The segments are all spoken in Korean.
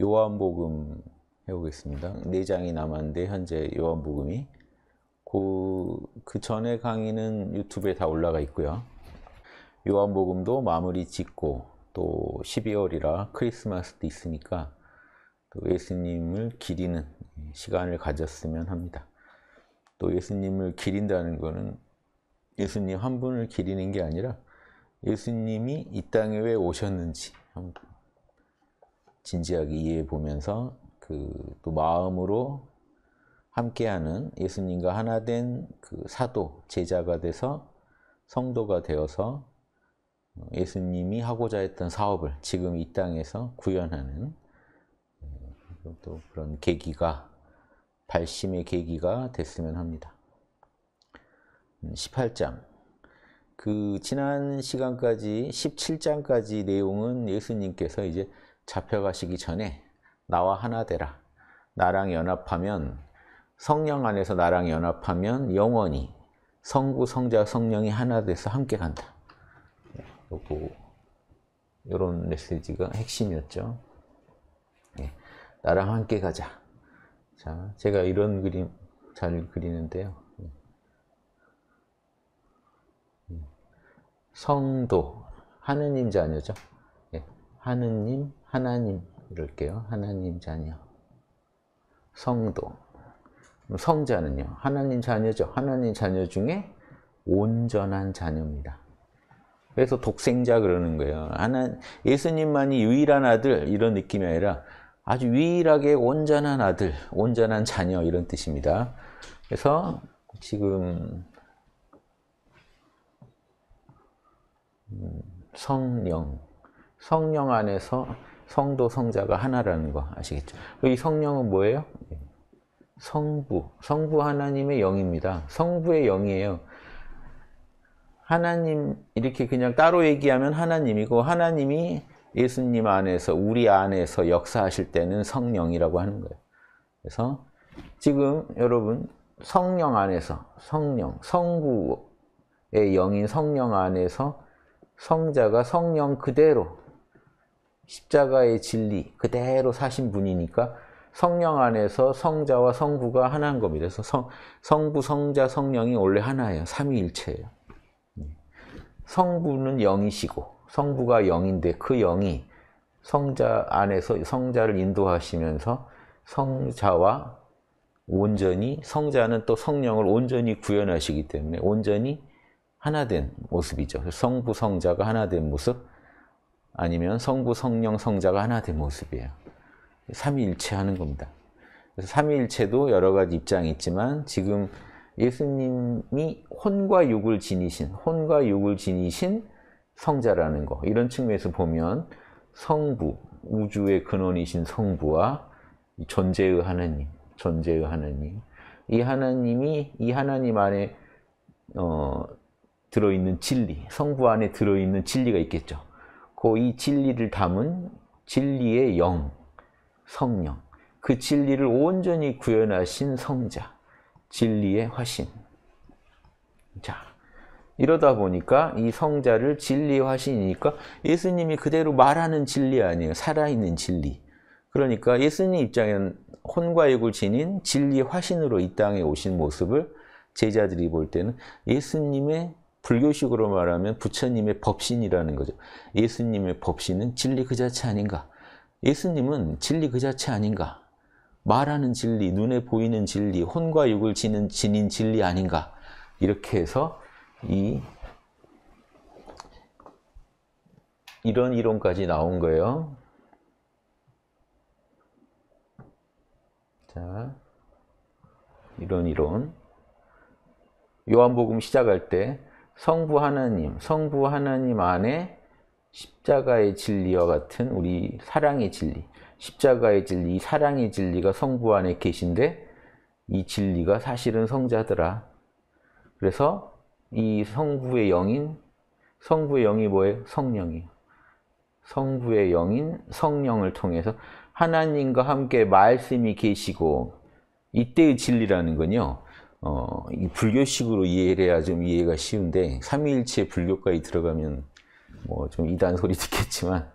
요한복음 해보겠습니다. 4장이 남았는데 현재 요한복음이 그, 그 전에 강의는 유튜브에 다 올라가 있고요. 요한복음도 마무리 짓고 또 12월이라 크리스마스도 있으니까 또 예수님을 기리는 시간을 가졌으면 합니다. 또 예수님을 기린다는 것은 예수님 한 분을 기리는 게 아니라 예수님이 이 땅에 왜 오셨는지 진지하게 이해해 보면서 그 또 마음으로 함께하는 예수님과 하나 된그 사도 제자가 돼서 성도가 되어서 어, 예수님이 하고자 했던 사업을 지금 이 땅에서 구현하는 음, 또 그런 계기가 발심의 계기가 됐으면 합니다. 18장 음, 그 지난 시간까지 17장까지 내용은 예수님께서 이제 잡혀가시기 전에 나와 하나 되라. 나랑 연합하면 성령 안에서 나랑 연합하면 영원히 성부, 성자, 성령이 하나 돼서 함께 간다. 예, 요거 요런 메시지가 핵심이었죠. 네, 나랑 함께 가자. 자, 제가 이런 그림 잘 그리는데요. 예. 성도, 하느님 자녀죠. 네, 하느님 하나님 이럴게요. 하나님 자녀. 성도. 성자는요. 하나님 자녀죠. 하나님 자녀 중에 온전한 자녀입니다. 그래서 독생자 그러는 거예요. 하나, 예수님만이 유일한 아들 이런 느낌이 아니라 아주 유일하게 온전한 아들, 온전한 자녀 이런 뜻입니다. 그래서 지금 음, 성령, 성령 안에서 성도, 성자가 하나라는 거 아시겠죠? 그 이 성령은 뭐예요? 예. 성부, 성부 하나님의 영입니다. 성부의 영이에요. 하나님 이렇게 그냥 따로 얘기하면 하나님이고 하나님이 예수님 안에서 우리 안에서 역사하실 때는 성령이라고 하는 거예요. 그래서 지금 여러분 성령 안에서 성령, 성부의 영인 성령 안에서 성자가 성령 그대로 십자가의 진리 그대로 사신 분이니까 성령 안에서 성자와 성부가 하나인 겁니다. 그래서 성, 성부, 성자, 성령이 원래 하나예요. 삼위일체예요. 네. 성부는 영이시고 성부가 영인데 그 영이 성자 안에서 성자를 인도하시면서 성자와 온전히 성자는 또 성령을 온전히 구현하시기 때문에 온전히 하나 된 모습이죠. 성부 성자가 하나 된 모습, 아니면 성부, 성령, 성자가 하나 된 모습이에요. 삼위일체하는 겁니다. 그래서 삼위일체도 여러 가지 입장이 있지만 지금 예수님이 혼과 육을 지니신, 혼과 육을 지니신 성자라는 거 이런 측면에서 보면 성부, 우주의 근원이신 성부와 존재의 하나님, 존재의 하나님 이 하나님이 이 하나님 안에 어, 들어있는 진리, 성부 안에 들어있는 진리가 있겠죠. 그이 진리를 담은 진리의 영, 성령, 그 진리를 온전히 구현하신 성자, 진리의 화신. 자, 이러다 보니까 이 성자를 진리의 화신이니까 예수님이 그대로 말하는 진리 아니에요. 살아있는 진리. 그러니까 예수님 입장에는 혼과 육을 지닌 진리의 화신으로 이 땅에 오신 모습을 제자들이 볼 때는 예수님의 불교식으로 말하면 부처님의 법신이라는 거죠. 예수님의 법신은 진리 그 자체 아닌가? 예수님은 진리 그 자체 아닌가? 말하는 진리, 눈에 보이는 진리, 혼과 육을 지닌 진인 진리 아닌가? 이렇게 해서 이 이런 이론까지 나온 거예요. 자, 이런 이론. 요한복음 시작할 때 성부 하나님, 성부 하나님 안에 십자가의 진리와 같은 우리 사랑의 진리, 십자가의 진리, 사랑의 진리가 성부 안에 계신데 이 진리가 사실은 성자더라. 그래서 이 성부의 영인, 성부의 영이 뭐예요? 성령이요. 에 성부의 영인 성령을 통해서 하나님과 함께 말씀이 계시고 이때의 진리라는 건요. 어, 이 불교식으로 이해를 해야 좀 이해가 쉬운데 삼위일체 불교까지 들어가면 뭐좀 이단 소리 듣겠지만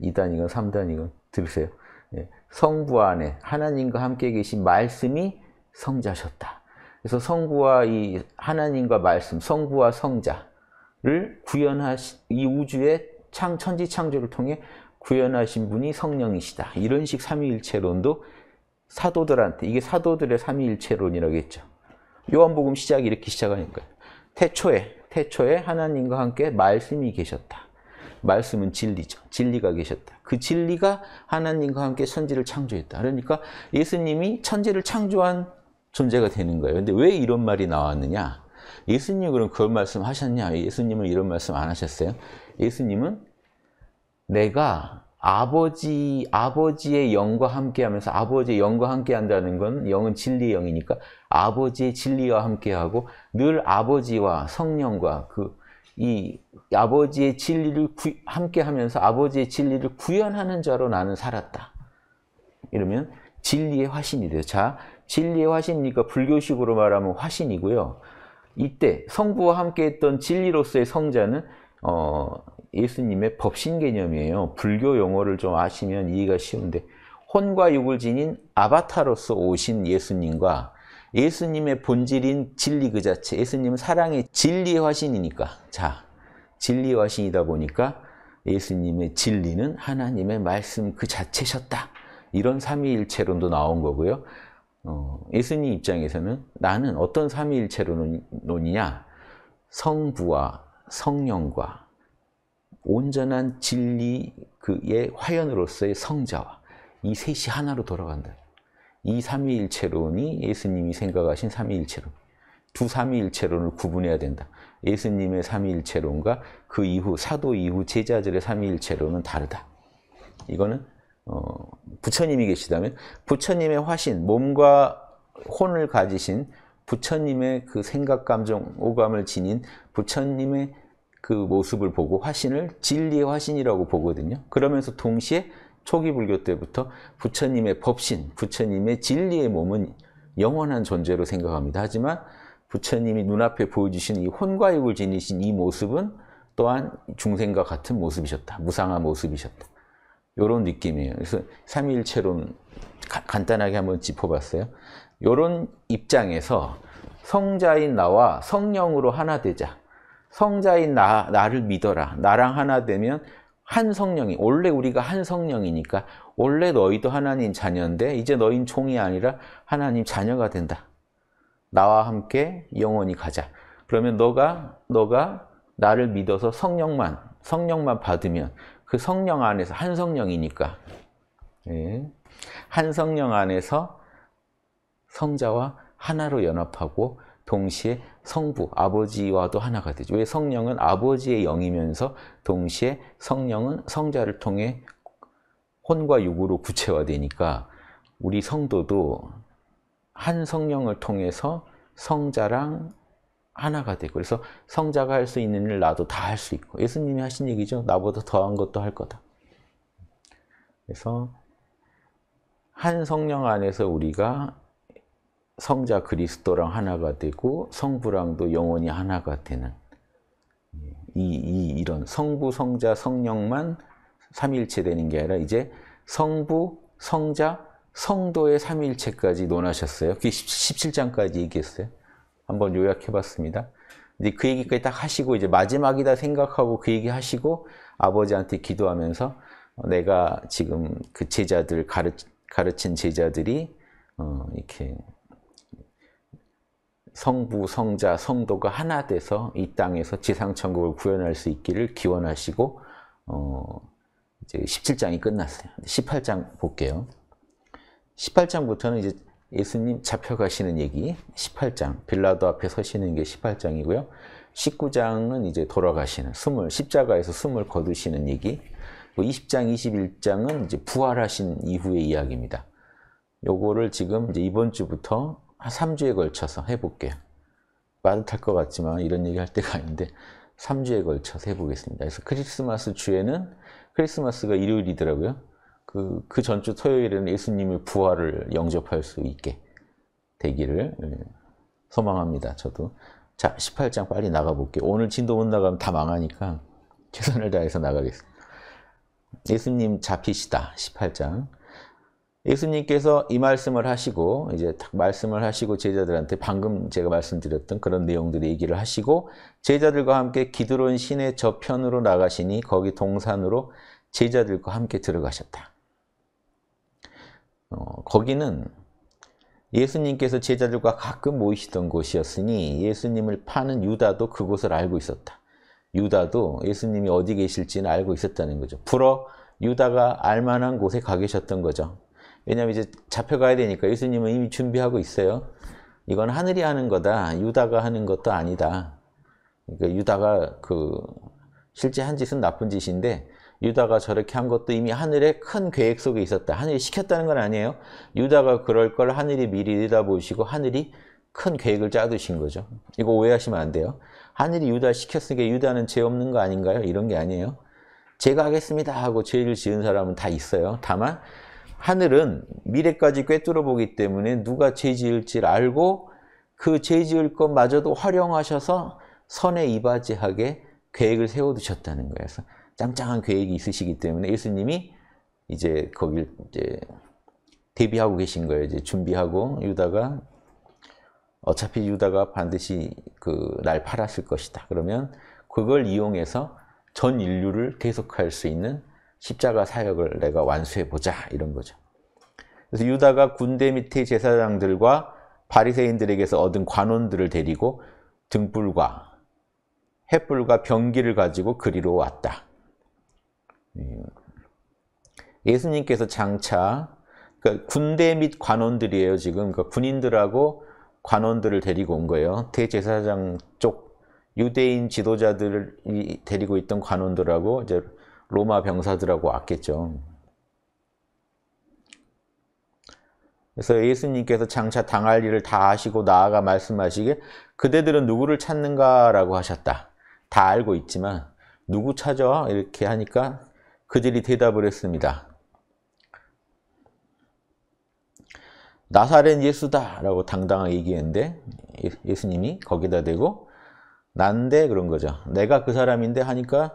이단이건 삼단이건 들으세요. 예, 성부 안에 하나님과 함께 계신 말씀이 성자셨다. 그래서 성부와 이 하나님과 말씀, 성부와 성자를 구현하신 이 우주의 창 천지 창조를 통해 구현하신 분이 성령이시다. 이런 식 삼위일체론도 사도들한테 이게 사도들의 삼위일체론이라고 했죠. 요한복음 시작이 이렇게 시작하니까 태초에 태초에 하나님과 함께 말씀이 계셨다. 말씀은 진리죠. 진리가 계셨다. 그 진리가 하나님과 함께 천지를 창조했다. 그러니까 예수님이 천지를 창조한 존재가 되는 거예요. 근데 왜 이런 말이 나왔느냐? 예수님 그럼 그런 말씀 하셨냐? 예수님은 이런 말씀 안 하셨어요? 예수님은 내가 아버지, 아버지의 영과 함께 하면서 아버지의 영과 함께 한다는 건 영은 진리의 영이니까 아버지의 진리와 함께 하고 늘 아버지와 성령과 그, 이 아버지의 진리를 구, 함께 하면서 아버지의 진리를 구현하는 자로 나는 살았다. 이러면 진리의 화신이 돼요. 자, 진리의 화신이니까 불교식으로 말하면 화신이고요. 이때 성부와 함께 했던 진리로서의 성자는 어, 예수님의 법신 개념이에요. 불교 용어를 좀 아시면 이해가 쉬운데 혼과 육을 지닌 아바타로서 오신 예수님과 예수님의 본질인 진리 그 자체, 예수님은 사랑의 진리의 화신이니까 자, 진리의 화신이다 보니까 예수님의 진리는 하나님의 말씀 그 자체셨다. 이런 삼위일체론도 나온 거고요. 어, 예수님 입장에서는 나는 어떤 삼위일체론이냐 성부와 성령과 온전한 진리 그의 화연으로서의 성자와 이 셋이 하나로 돌아간다. 이 삼위일체론이 예수님이 생각하신 삼위일체론. 두 삼위일체론을 구분해야 된다. 예수님의 삼위일체론과 그 이후 사도 이후 제자들의 삼위일체론은 다르다. 이거는 어, 부처님이 계시다면 부처님의 화신, 몸과 혼을 가지신 부처님의 그 생각, 감정, 오감을 지닌 부처님의 그 모습을 보고 화신을 진리의 화신이라고 보거든요. 그러면서 동시에 초기 불교 때부터 부처님의 법신, 부처님의 진리의 몸은 영원한 존재로 생각합니다. 하지만 부처님이 눈앞에 보여주신 이 혼과육을 지니신 이 모습은 또한 중생과 같은 모습이셨다. 무상한 모습이셨다. 이런 느낌이에요. 그래서 삼위일체론 간단하게 한번 짚어봤어요. 이런 입장에서 성자인 나와 성령으로 하나 되자. 성자인 나, 나를 믿어라. 나랑 하나 되면 한 성령이 원래 우리가 한 성령이니까 원래 너희도 하나님 자녀인데 이제 너희는 종이 아니라 하나님 자녀가 된다. 나와 함께 영원히 가자. 그러면 너가 너가 나를 믿어서 성령만 성령만 받으면 그 성령 안에서 한 성령이니까 예. 한 성령 안에서 성자와 하나로 연합하고 동시에 성부, 아버지와도 하나가 되죠. 왜 성령은 아버지의 영이면서 동시에 성령은 성자를 통해 혼과 육으로 구체화되니까 우리 성도도 한 성령을 통해서 성자랑 하나가 되고 그래서 성자가 할 수 있는 일 나도 다 할 수 있고 예수님이 하신 얘기죠. 나보다 더한 것도 할 거다. 그래서 한 성령 안에서 우리가 성자 그리스도랑 하나가 되고 성부랑도 영원히 하나가 되는 예, 이, 이 이런 성부 성자 성령만 삼일체 되는 게 아니라 이제 성부 성자 성도의 삼일체까지 논하셨어요. 그 17장까지 얘기했어요. 한번 요약해봤습니다. 이제 그 얘기까지 딱 하시고 이제 마지막이다 생각하고 그 얘기 하시고 아버지한테 기도하면서 내가 지금 그 제자들 가르, 가르친 제자들이 어, 이렇게 성부, 성자, 성도가 하나 돼서 이 땅에서 지상천국을 구현할 수 있기를 기원하시고 어, 이제 17장이 끝났어요. 18장 볼게요. 18장부터는 이제 예수님 잡혀가시는 얘기, 18장, 빌라도 앞에 서시는 게 18장이고요. 19장은 이제 돌아가시는, 숨을, 십자가에서 숨을 거두시는 얘기, 20장, 21장은 이제 부활하신 이후의 이야기입니다. 요거를 지금 이제 이번 주부터 한 3주에 걸쳐서 해볼게요. 빠듯할 것 같지만 이런 얘기 할 때가 아닌데 3주에 걸쳐서 해보겠습니다. 그래서 크리스마스 주에는 크리스마스가 일요일이더라고요. 그, 그 전주 토요일에는 예수님의 부활을 영접할 수 있게 되기를 예, 소망합니다. 저도. 자, 18장 빨리 나가볼게요. 오늘 진도 못 나가면 다 망하니까 최선을 다해서 나가겠습니다. 예수님 잡히시다. 18장. 예수님께서 이 말씀을 하시고 이제 딱 말씀을 하시고 제자들한테 방금 제가 말씀드렸던 그런 내용들을 얘기를 하시고 제자들과 함께 기드론 시내 저편으로 나가시니 거기 동산으로 제자들과 함께 들어가셨다. 어, 거기는 예수님께서 제자들과 가끔 모이시던 곳이었으니 예수님을 파는 유다도 그곳을 알고 있었다. 유다도 예수님이 어디 계실지는 알고 있었다는 거죠. 불어 유다가 알만한 곳에 가 계셨던 거죠. 왜냐하면 이제 잡혀가야 되니까 예수님은 이미 준비하고 있어요. 이건 하늘이 하는 거다. 유다가 하는 것도 아니다. 그러니까 유다가 그 실제 한 짓은 나쁜 짓인데 유다가 저렇게 한 것도 이미 하늘의 큰 계획 속에 있었다. 하늘이 시켰다는 건 아니에요. 유다가 그럴 걸 하늘이 미리 내다보시고 하늘이 큰 계획을 짜두신 거죠. 이거 오해하시면 안 돼요. 하늘이 유다 시켰으니까 유다는 죄 없는 거 아닌가요? 이런 게 아니에요. 제가 하겠습니다 하고 죄를 지은 사람은 다 있어요. 다만 하늘은 미래까지 꿰뚫어 보기 때문에 누가 죄지을지 알고 그 죄 지을 것마저도 활용하셔서 선에 이바지하게 계획을 세워두셨다는 거예요. 짱짱한 계획이 있으시기 때문에 예수님이 이제 거길 이제 대비하고 계신 거예요. 이제 준비하고 유다가 어차피 유다가 반드시 그 날 팔았을 것이다. 그러면 그걸 이용해서 전 인류를 계속할 수 있는 십자가 사역을 내가 완수해 보자 이런 거죠. 그래서 유다가 군대 밑의 제사장들과 바리새인들에게서 얻은 관원들을 데리고 등불과 횃불과 병기를 가지고 그리로 왔다. 예. 예수님께서 장차 그러니까 군대 및 관원들이에요. 지금 그러니까 군인들하고 관원들을 데리고 온 거예요. 대제사장 쪽 유대인 지도자들이 데리고 있던 관원들하고 이제 로마 병사들하고 왔겠죠. 그래서 예수님께서 장차 당할 일을 다 아시고 나아가 말씀하시게 그대들은 누구를 찾는가라고 하셨다. 다 알고 있지만 누구 찾아? 이렇게 하니까 그들이 대답을 했습니다. 나사렛 예수다 라고 당당하게 얘기했는데 예수님이 거기다 대고 난데 그런 거죠. 내가 그 사람인데 하니까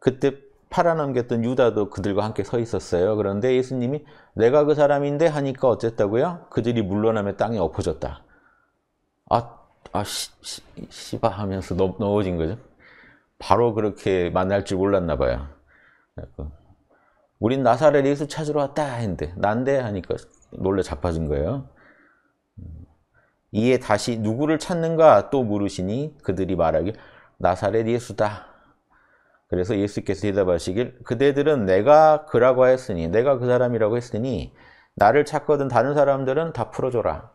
그때 팔아넘겼던 유다도 그들과 함께 서 있었어요. 그런데 예수님이 내가 그 사람인데 하니까 어쨌다고요? 그들이 물러나면땅이 엎어졌다. 아, 아, 시, 씨, 씨바 하면서 넘, 넘어진 거죠. 바로 그렇게 만날 줄 몰랐나 봐요. 우린 나사렛 예수 찾으러 왔다 했는데 난데 하니까 놀래 자빠진 거예요. 이에 다시 누구를 찾는가 또 물으시니 그들이 말하길 나사렛 예수다 그래서 예수께서 대답하시길 그대들은 내가 그라고 하였으니 내가 그 사람이라고 했으니 나를 찾거든 다른 사람들은 다 풀어줘라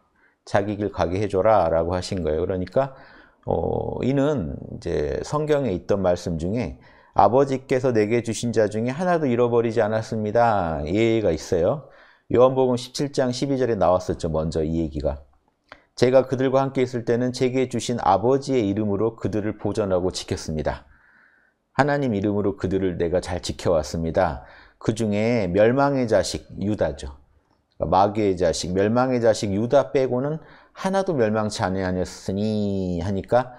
자기 길 가게 해줘라 라고 하신 거예요. 그러니까 어, 이는 이제 성경에 있던 말씀 중에 아버지께서 내게 주신 자 중에 하나도 잃어버리지 않았습니다. 예가 있어요. 요한복음 17장 12절에 나왔었죠. 먼저 이 얘기가. 제가 그들과 함께 있을 때는 제게 주신 아버지의 이름으로 그들을 보전하고 지켰습니다. 하나님 이름으로 그들을 내가 잘 지켜왔습니다. 그 중에 멸망의 자식 유다죠. 그러니까 마귀의 자식, 멸망의 자식 유다 빼고는 하나도 멸망치 아니하였으니 하니까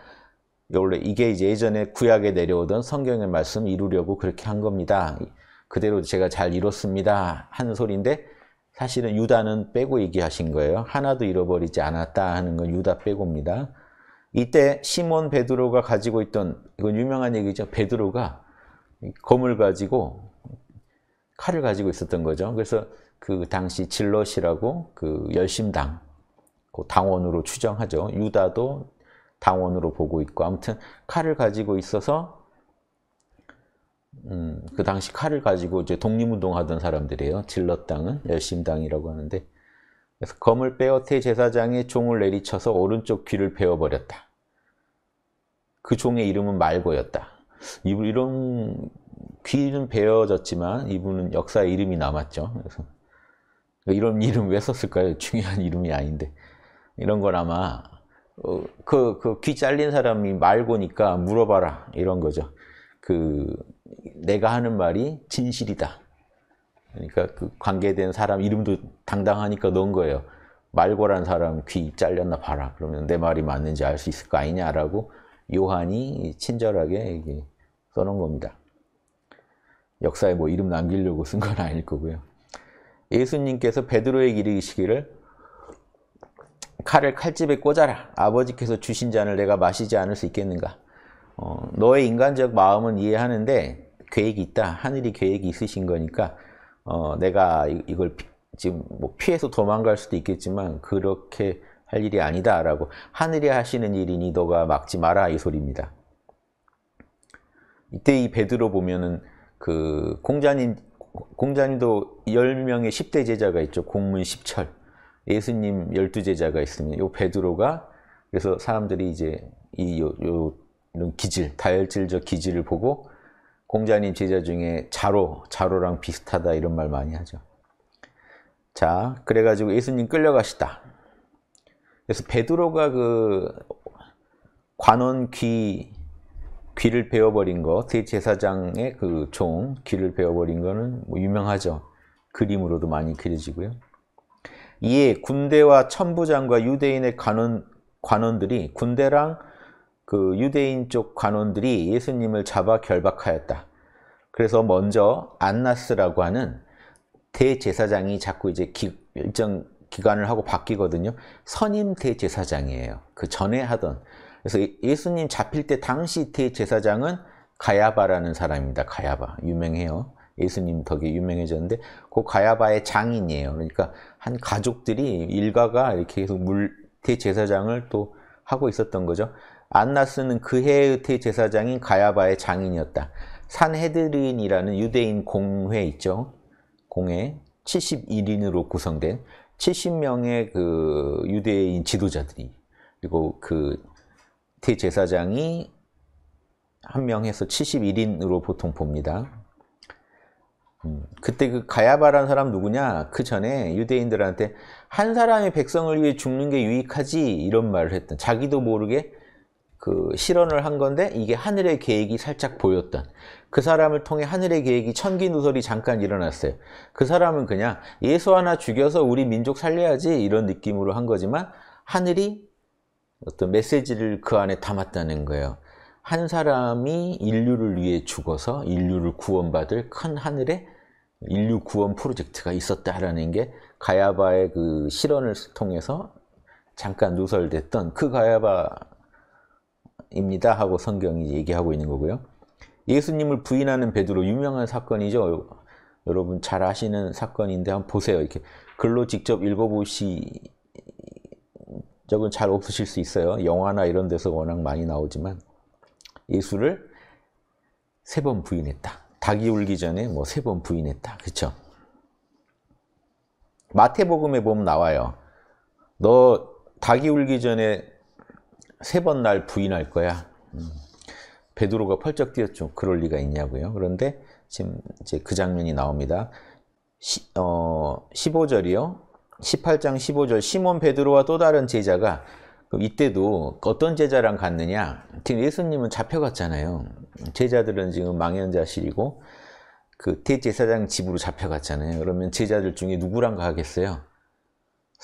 원래 이게 이제 예전에 구약에 내려오던 성경의 말씀 이루려고 그렇게 한 겁니다. 그대로 제가 잘 이뤘습니다 하는 소리인데 사실은 유다는 빼고 얘기하신 거예요. 하나도 잃어버리지 않았다 하는 건 유다 빼고입니다. 이때 시몬 베드로가 가지고 있던 이건 유명한 얘기죠. 베드로가 검을 가지고 칼을 가지고 있었던 거죠. 그래서 그 당시 질럿이라고 그 열심당 그 당원으로 추정하죠. 유다도 당원으로 보고 있고 아무튼 칼을 가지고 있어서 음, 그 당시 칼을 가지고 이제 독립운동하던 사람들이에요. 질럿당은 열심당이라고 하는데 그래서 검을 빼어태 제사장의 종을 내리쳐서 오른쪽 귀를 베어버렸다. 그 종의 이름은 말고였다. 이런 귀는 베어졌지만 이분은 역사의 이름이 남았죠. 그래서 그러니까 이런 이름 왜 썼을까요? 중요한 이름이 아닌데 이런 걸 아마 어, 그귀 그 잘린 사람이 말고니까 물어봐라 이런 거죠. 그 내가 하는 말이 진실이다. 그러니까 그 관계된 사람 이름도 당당하니까 넣은 거예요. 말고란 사람 귀 잘렸나 봐라. 그러면 내 말이 맞는지 알 수 있을 거 아니냐라고 요한이 친절하게 써놓은 겁니다. 역사에 뭐 이름 남기려고 쓴 건 아닐 거고요. 예수님께서 베드로에게 이르시기를 칼을 칼집에 꽂아라. 아버지께서 주신 잔을 내가 마시지 않을 수 있겠는가. 어, 너의 인간적 마음은 이해하는데 계획이 있다. 하늘이 계획이 있으신 거니까 어, 내가 이걸 피, 지금 뭐 피해서 도망갈 수도 있겠지만 그렇게 할 일이 아니다라고 하늘이 하시는 일이니 너가 막지 마라 이 소리입니다. 이때 이 베드로 보면은 그 공자님 공자님도 10명의 10대 제자가 있죠. 공문 10철. 예수님 12제자가 있습니다. 요 베드로가 그래서 사람들이 이제 이 요, 요 이런 기질, 다혈질적 기질을 보고 공자님 제자 중에 자로, 자로랑 비슷하다 이런 말 많이 하죠. 자, 그래가지고 예수님 끌려가시다. 그래서 베드로가 그 관원 귀 귀를 베어버린 거, 대제사장의 그 종, 귀를 베어버린 거는 뭐 유명하죠. 그림으로도 많이 그려지고요. 이에 군대와 천부장과 유대인의 관원, 관원들이 군대랑 그 유대인 쪽 관원들이 예수님을 잡아 결박하였다. 그래서 먼저 안나스라고 하는 대제사장이 자꾸 이제 기, 일정 기간을 하고 바뀌거든요. 선임 대제사장이에요. 그 전에 하던. 그래서 예수님 잡힐 때 당시 대제사장은 가야바라는 사람입니다. 가야바. 유명해요. 예수님 덕에 유명해졌는데 그 가야바의 장인이에요. 그러니까 한 가족들이 일가가 이렇게 계속 물 대제사장을 또 하고 있었던 거죠. 안나스는 그 해의 제사장인 가야바의 장인이었다. 산헤드린이라는 유대인 공회 있죠. 공회 71인으로 구성된 70명의 그 유대인 지도자들이 그리고 그 대제사장이 한 명에서 71인으로 보통 봅니다. 음, 그때 그 가야바라는 사람 누구냐? 그 전에 유대인들한테 한 사람의 백성을 위해 죽는 게 유익하지 이런 말을 했던 자기도 모르게 그 실현을 한 건데 이게 하늘의 계획이 살짝 보였던 그 사람을 통해 하늘의 계획이 천기 누설이 잠깐 일어났어요. 그 사람은 그냥 예수 하나 죽여서 우리 민족 살려야지 이런 느낌으로 한 거지만 하늘이 어떤 메시지를 그 안에 담았다는 거예요. 한 사람이 인류를 위해 죽어서 인류를 구원받을 큰 하늘의 인류 구원 프로젝트가 있었다라는 게 가야바의 그실언을 통해서 잠깐 누설됐던 그 가야바 입니다 하고 성경이 얘기하고 있는 거고요. 예수님을 부인하는 베드로 유명한 사건이죠. 여러분 잘 아시는 사건인데 한번 보세요. 이렇게 글로 직접 읽어보시 적은 잘 없으실 수 있어요. 영화나 이런 데서 워낙 많이 나오지만 예수를 세 번 부인했다. 닭이 울기 전에 뭐 세 번 부인했다. 그렇 마태복음에 보면 나와요. 너 닭이 울기 전에 세번날 부인할 거야. 음. 베드로가 펄쩍 뛰었죠. 그럴 리가 있냐고요. 그런데 지금 이제 그 장면이 나옵니다. 시, 어, 15절이요. 18장 15절 시몬 베드로와 또 다른 제자가 그 이때도 어떤 제자랑 갔느냐? 지금 예수님은 잡혀갔잖아요. 제자들은 지금 망연자실이고 그 대제사장 집으로 잡혀갔잖아요. 그러면 제자들 중에 누구랑 가겠어요?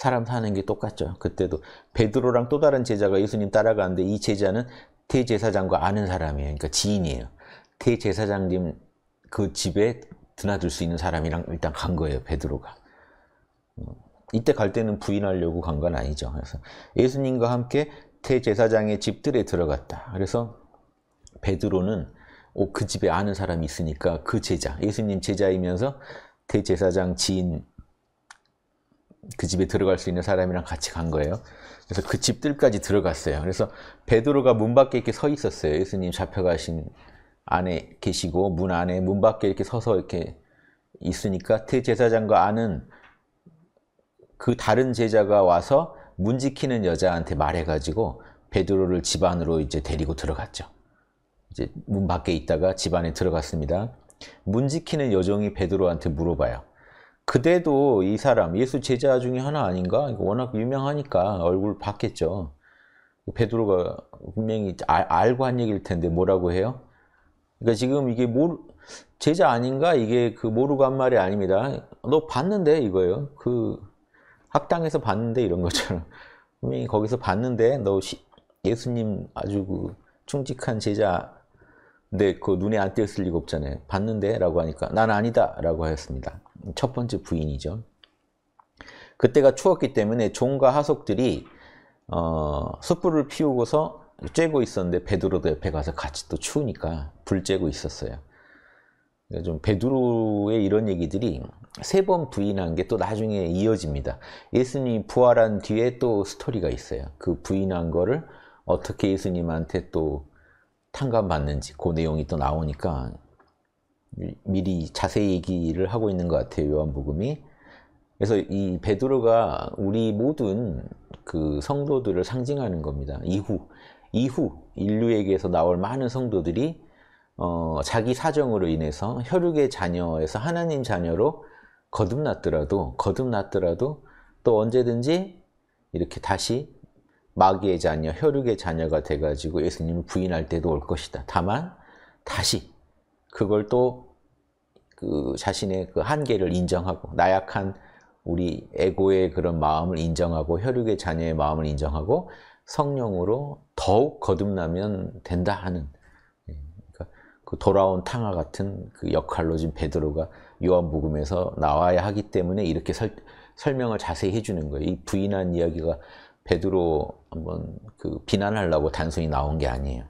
사람 사는 게 똑같죠. 그때도 베드로랑 또 다른 제자가 예수님 따라가는데 이 제자는 대제사장과 아는 사람이에요. 그러니까 지인이에요. 대제사장님 그 집에 드나들 수 있는 사람이랑 일단 간 거예요. 베드로가. 음, 이때 갈 때는 부인하려고 간 건 아니죠. 그래서 예수님과 함께 대제사장의 집들에 들어갔다. 그래서 베드로는 그 집에 아는 사람이 있으니까 그 제자, 예수님 제자이면서 대제사장 지인 그 집에 들어갈 수 있는 사람이랑 같이 간 거예요. 그래서 그 집들까지 들어갔어요. 그래서 베드로가 문 밖에 이렇게 서 있었어요. 예수님 잡혀가신 안에 계시고 문 안에 문 밖에 이렇게 서서 이렇게 있으니까 대제사장과 아는 그 다른 제자가 와서 문 지키는 여자한테 말해가지고 베드로를 집 안으로 이제 데리고 들어갔죠. 이제 문 밖에 있다가 집 안에 들어갔습니다. 문 지키는 여종이 베드로한테 물어봐요. 그대도 이 사람 예수 제자 중에 하나 아닌가? 워낙 유명하니까 얼굴 봤겠죠. 베드로가 분명히 아, 알고 한 얘기일 텐데 뭐라고 해요? 그러니까 지금 이게 모르, 제자 아닌가? 이게 그 모르고 한 말이 아닙니다. 너 봤는데 이거예요. 그 학당에서 봤는데 이런 것처럼 분명히 거기서 봤는데 너 시, 예수님 아주 그 충직한 제자 근데 그 눈에 안 띄었을 리가 없잖아요. 봤는데라고 하니까 난 아니다라고 하였습니다. 첫 번째 부인이죠. 그때가 추웠기 때문에 종과 하속들이 어, 숯불을 피우고서 쬐고 있었는데 베드로도 옆에 가서 같이 또 추우니까 불 쬐고 있었어요. 그러니까 좀 베드로의 이런 얘기들이 세 번 부인한 게 또 나중에 이어집니다. 예수님 부활한 뒤에 또 스토리가 있어요. 그 부인한 거를 어떻게 예수님한테 또 탕감받는지 그 내용이 또 나오니까 미리 자세히 얘기를 하고 있는 것 같아요. 요한복음이. 그래서 이 베드로가 우리 모든 그 성도들을 상징하는 겁니다. 이후 이후 인류에게서 나올 많은 성도들이 어, 자기 사정으로 인해서 혈육의 자녀에서 하나님 자녀로 거듭났더라도 거듭났더라도 또 언제든지 이렇게 다시 마귀의 자녀, 혈육의 자녀가 돼가지고 예수님을 부인할 때도 올 것이다. 다만 다시 그걸 또 그 자신의 그 한계를 인정하고 나약한 우리 에고의 그런 마음을 인정하고 혈육의 자녀의 마음을 인정하고 성령으로 더욱 거듭나면 된다 하는 예, 그러니까 그 돌아온 탕화 같은 그 역할로 지금 베드로가 요한복음에서 나와야 하기 때문에 이렇게 설, 설명을 자세히 해주는 거예요. 이 부인한 이야기가 베드로 한번 그 비난하려고 단순히 나온 게 아니에요.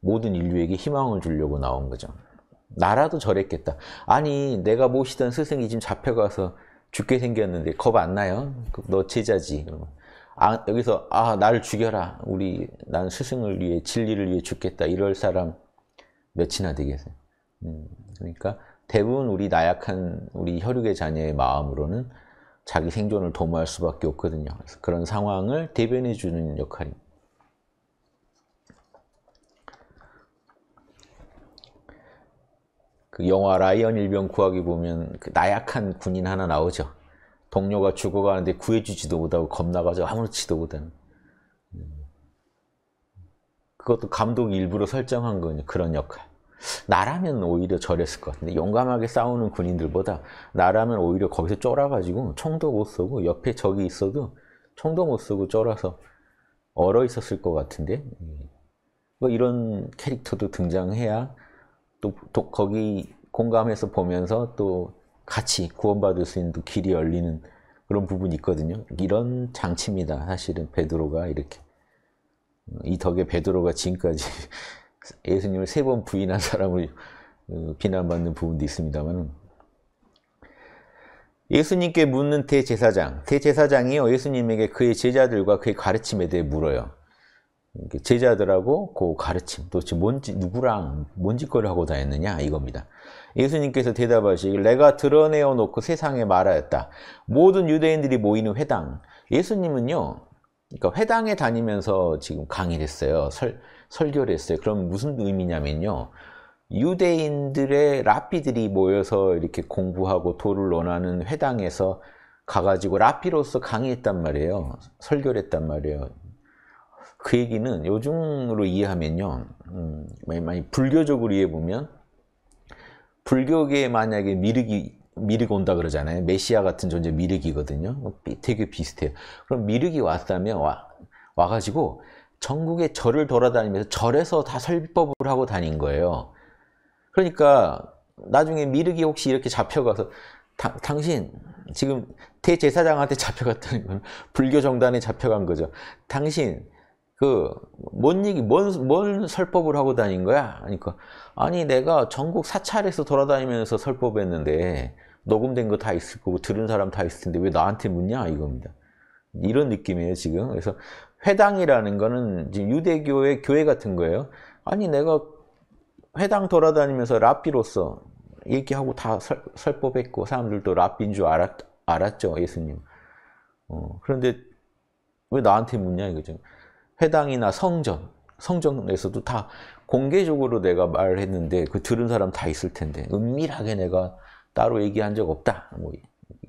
모든 인류에게 희망을 주려고 나온 거죠. 나라도 저랬겠다. 아니 내가 모시던 스승이 지금 잡혀가서 죽게 생겼는데 겁 안 나요? 너 제자지. 아, 여기서 아 나를 죽여라. 우리 난 스승을 위해 진리를 위해 죽겠다. 이럴 사람 몇이나 되겠어요. 음, 그러니까 대부분 우리 나약한 우리 혈육의 자녀의 마음으로는 자기 생존을 도모할 수밖에 없거든요. 그래서 그런 상황을 대변해 주는 역할입니다. 그 영화 라이언 일병 구하기 보면 그 나약한 군인 하나 나오죠. 동료가 죽어가는데 구해주지도 못하고 겁나가지고 아무렇지도 못한 그것도 감독이 일부러 설정한 거니 그런 역할. 나라면 오히려 저랬을 것 같은데 용감하게 싸우는 군인들보다 나라면 오히려 거기서 쫄아가지고 총도 못 쏘고 옆에 적이 있어도 총도 못 쏘고 쫄아서 얼어 있었을 것 같은데 뭐 이런 캐릭터도 등장해야 또, 또 거기 공감해서 보면서 또 같이 구원받을 수 있는 길이 열리는 그런 부분이 있거든요. 이런 장치입니다. 사실은 베드로가 이렇게 이 덕에 베드로가 지금까지 예수님을 세 번 부인한 사람을 어, 비난받는 부분도 있습니다만 예수님께 묻는 대제사장, 대제사장이요 예수님에게 그의 제자들과 그의 가르침에 대해 물어요. 제자들하고 그 가르침 도대체 뭔지 누구랑 뭔 짓거리 하고 다녔느냐 이겁니다. 예수님께서 대답하시길 내가 드러내어 놓고 세상에 말하였다. 모든 유대인들이 모이는 회당. 예수님은요. 그러니까 회당에 다니면서 지금 강의를 했어요. 설, 설교를 했어요. 그럼 무슨 의미냐면요. 유대인들의 라피들이 모여서 이렇게 공부하고 도를 논하는 회당에서 가가지고 라피로서 강의했단 말이에요. 설교를 했단 말이에요. 그 얘기는 요즘으로 이해하면요. 음, 많이, 많이 불교적으로 이해보면 해 불교계 에 만약에 미륵이 미륵 온다 그러잖아요. 메시아 같은 존재 미륵이거든요. 뭐 되게 비슷해요. 그럼 미륵이 왔다면 와, 와가지고 전국에 절을 돌아다니면서 절에서 다 설법을 비 하고 다닌 거예요. 그러니까 나중에 미륵이 혹시 이렇게 잡혀가서 다, 당신 지금 대제사장한테 잡혀갔다는 건 불교 정단에 잡혀간 거죠. 당신 그뭔 얘기 뭔, 뭔 설법을 하고 다닌 거야? 그러니까 아니 내가 전국 사찰에서 돌아다니면서 설법했는데 녹음된 거 다 있을 거고 들은 사람 다 있을 텐데 왜 나한테 묻냐 이겁니다. 이런 느낌이에요 지금. 그래서 회당이라는 거는 지금 유대교의 교회 같은 거예요. 아니 내가 회당 돌아다니면서 랍비로서 얘기하고 다 설, 설법했고 사람들도 랍비인 줄 알았, 알았죠 예수님. 어, 그런데 왜 나한테 묻냐 이거죠. 회당이나 성전, 성전에서도 다 공개적으로 내가 말했는데 그 들은 사람 다 있을 텐데 은밀하게 내가 따로 얘기한 적 없다. 뭐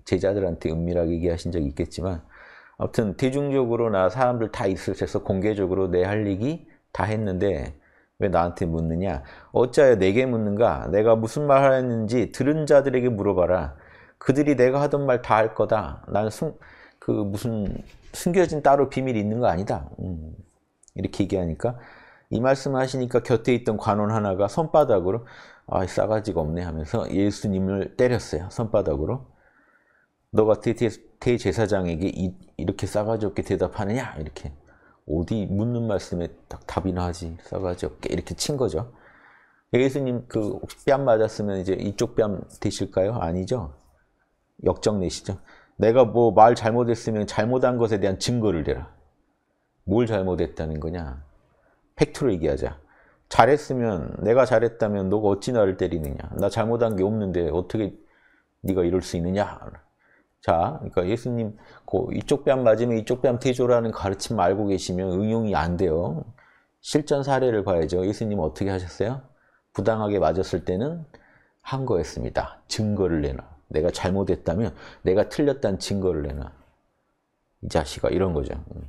제자들한테 은밀하게 얘기하신 적이 있겠지만 아무튼 대중적으로나 사람들 다 있을 때서 공개적으로 내 할 얘기 다 했는데 왜 나한테 묻느냐? 어찌하여 내게 묻는가? 내가 무슨 말을했는지 들은 자들에게 물어봐라. 그들이 내가 하던 말 다 할 거다. 난 숨, 그 무슨 숨겨진 따로 비밀이 있는 거 아니다. 음, 이렇게 얘기하니까 이 말씀하시니까 곁에 있던 관원 하나가 손바닥으로 아 싸가지가 없네 하면서 예수님을 때렸어요. 손바닥으로 너가 대, 제사장에게 이, 이렇게 싸가지 없게 대답하느냐 이렇게 어디 묻는 말씀에 딱 답이나 하지 싸가지 없게 이렇게 친 거죠. 예수님 그뺨 맞았으면 이제 이쪽 뺨 되실까요? 아니죠. 역정 내시죠. 내가 뭐 말 잘못했으면 잘못한 것에 대한 증거를 대라. 뭘 잘못했다는 거냐? 팩트로 얘기하자. 잘했으면 내가 잘했다면 너가 어찌 나를 때리느냐? 나 잘못한 게 없는데 어떻게 네가 이럴 수 있느냐? 자, 그러니까 예수님 그 이쪽 뺨 맞으면 이쪽 뺨퇴조라는 가르침 알고 계시면 응용이 안 돼요. 실전 사례를 봐야죠. 예수님 어떻게 하셨어요? 부당하게 맞았을 때는 한 거였습니다. 증거를 내놔. 내가 잘못했다면 내가 틀렸다는 증거를 내놔. 이 자식아 이런 거죠. 음.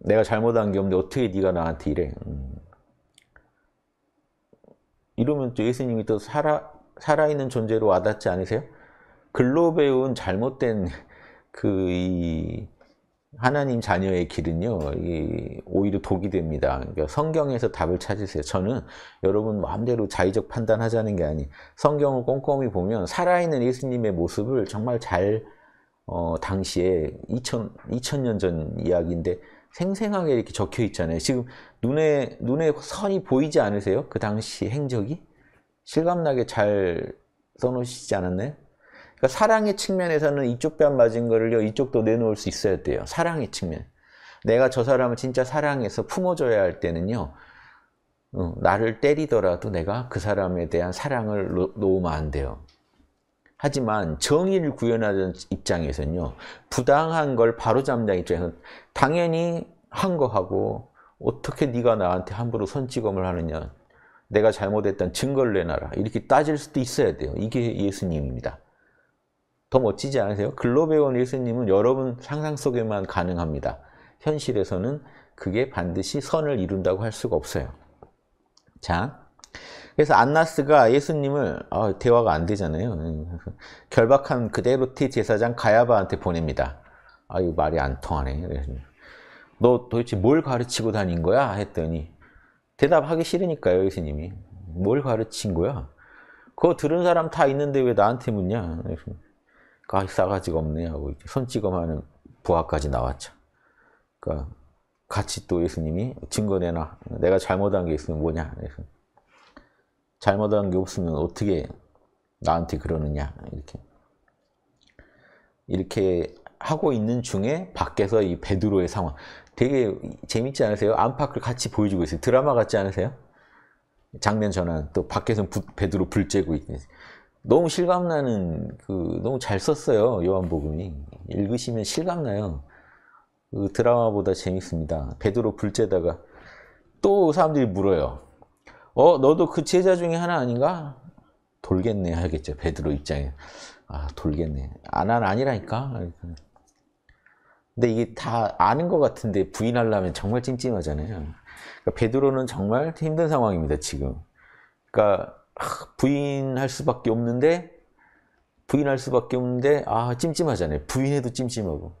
내가 잘못한 게 없는데 어떻게 네가 나한테 이래. 음. 이러면 또 예수님이 또 살아, 살아있는 존재로 와닿지 않으세요? 글로 배운 잘못된 그, 이, 하나님 자녀의 길은요, 오히려 독이 됩니다. 그러니까 성경에서 답을 찾으세요. 저는 여러분 마음대로 자의적 판단하자는 게 아니, 성경을 꼼꼼히 보면 살아있는 예수님의 모습을 정말 잘, 어, 당시에 2000, 2000년 전 이야기인데 생생하게 이렇게 적혀 있잖아요. 지금 눈에, 눈에 선이 보이지 않으세요? 그 당시 행적이? 실감나게 잘 써놓으시지 않았나요? 그러니까 사랑의 측면에서는 이쪽 뺨 맞은 거를요 이쪽도 내놓을 수 있어야 돼요. 사랑의 측면. 내가 저 사람을 진짜 사랑해서 품어줘야 할 때는요. 어, 나를 때리더라도 내가 그 사람에 대한 사랑을 놓으면 안 돼요. 하지만 정의를 구현하는 입장에서는요. 부당한 걸 바로잡는 입장에서는 당연히 한 거하고 어떻게 네가 나한테 함부로 선찌검을 하느냐 내가 잘못했던 증거를 내놔라 이렇게 따질 수도 있어야 돼요. 이게 예수님입니다. 더 멋지지 않으세요? 글로 배운 예수님은 여러분 상상 속에만 가능합니다. 현실에서는 그게 반드시 선을 이룬다고 할 수가 없어요. 자, 그래서 안나스가 예수님을 아, 대화가 안 되잖아요. 네, 결박한 그대로 티 제사장 가야바한테 보냅니다. 아, 이 말이 안 통하네. 너 도대체 뭘 가르치고 다닌 거야? 했더니 대답하기 싫으니까요, 예수님이. 뭘 가르친 거야? 그거 들은 사람 다 있는데 왜 나한테 묻냐? 아, 싸가지가 없네 하고 이렇게 손찌검하는 부하까지 나왔죠. 그러니까 같이 또 예수님이 증거 내놔. 내가 잘못한 게 있으면 뭐냐. 그래서 잘못한 게 없으면 어떻게 나한테 그러느냐. 이렇게 이렇게 하고 있는 중에 밖에서 이 베드로의 상황 되게 재밌지 않으세요? 안팎을 같이 보여주고 있어요. 드라마 같지 않으세요? 장면 전환 또 밖에서 베드로 불 쬐고 있는 너무 실감나는 그 너무 잘 썼어요 요한복음이 읽으시면 실감나요 그 드라마보다 재밌습니다 베드로 불제다가 또 사람들이 물어요 어 너도 그 제자 중에 하나 아닌가 돌겠네 하겠죠 베드로 입장에 아 돌겠네 아난 아니라니까 근데 이게 다 아는 것 같은데 부인하려면 정말 찜찜하잖아요 그러니까 베드로는 정말 힘든 상황입니다 지금 그러니까 부인할 수밖에 없는데 부인할 수밖에 없는데 아 찜찜하잖아요. 부인해도 찜찜하고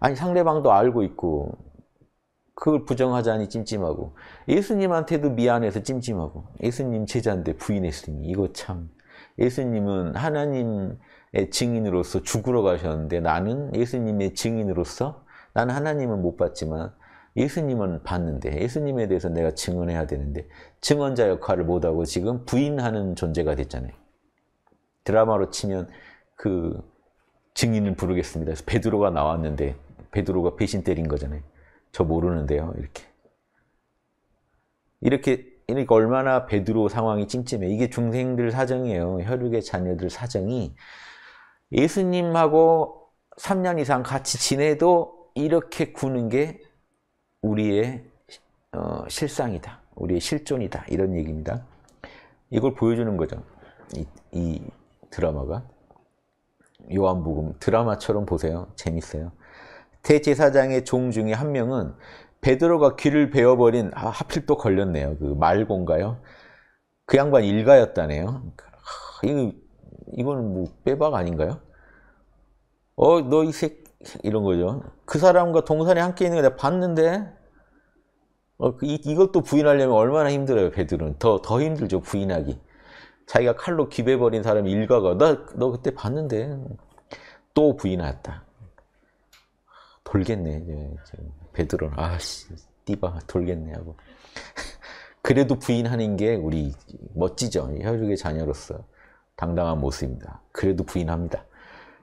아니 상대방도 알고 있고 그걸 부정하자니 찜찜하고 예수님한테도 미안해서 찜찜하고 예수님 제자인데 부인했으니 이거 참 예수님은 하나님의 증인으로서 죽으러 가셨는데 나는 예수님의 증인으로서 나는 하나님은 못 봤지만 예수님은 봤는데 예수님에 대해서 내가 증언해야 되는데 증언자 역할을 못하고 지금 부인하는 존재가 됐잖아요. 드라마로 치면 그 증인을 부르겠습니다. 베드로가 나왔는데 베드로가 배신 때린 거잖아요. 저 모르는데요. 이렇게. 이렇게 그러니까 얼마나 베드로 상황이 찜찜해. 이게 중생들 사정이에요. 혈육의 자녀들 사정이 예수님하고 3년 이상 같이 지내도 이렇게 구는 게 우리의 어, 실상이다. 우리의 실존이다. 이런 얘기입니다. 이걸 보여주는 거죠. 이, 이 드라마가. 요한복음 드라마처럼 보세요. 재밌어요. 대제사장의 종 중에 한 명은 베드로가 귀를 베어버린 아, 하필 또 걸렸네요. 그 말곤가요? 그 양반 일가였다네요. 아, 이거, 이거는 뭐 빼박 아닌가요? 어, 너 이 새, 이런 거죠. 그 사람과 동산에 함께 있는 거 내가 봤는데 어, 그 이, 이걸 또 부인하려면 얼마나 힘들어요. 베드로는 더더 힘들죠. 부인하기. 자기가 칼로 기베버린 사람 일가가 나너 그때 봤는데 또부인하였다 돌겠네 이제, 베드로는 아씨 띠바 돌겠네 하고 그래도 부인하는 게 우리 멋지죠. 혈육의 자녀로서 당당한 모습입니다. 그래도 부인합니다.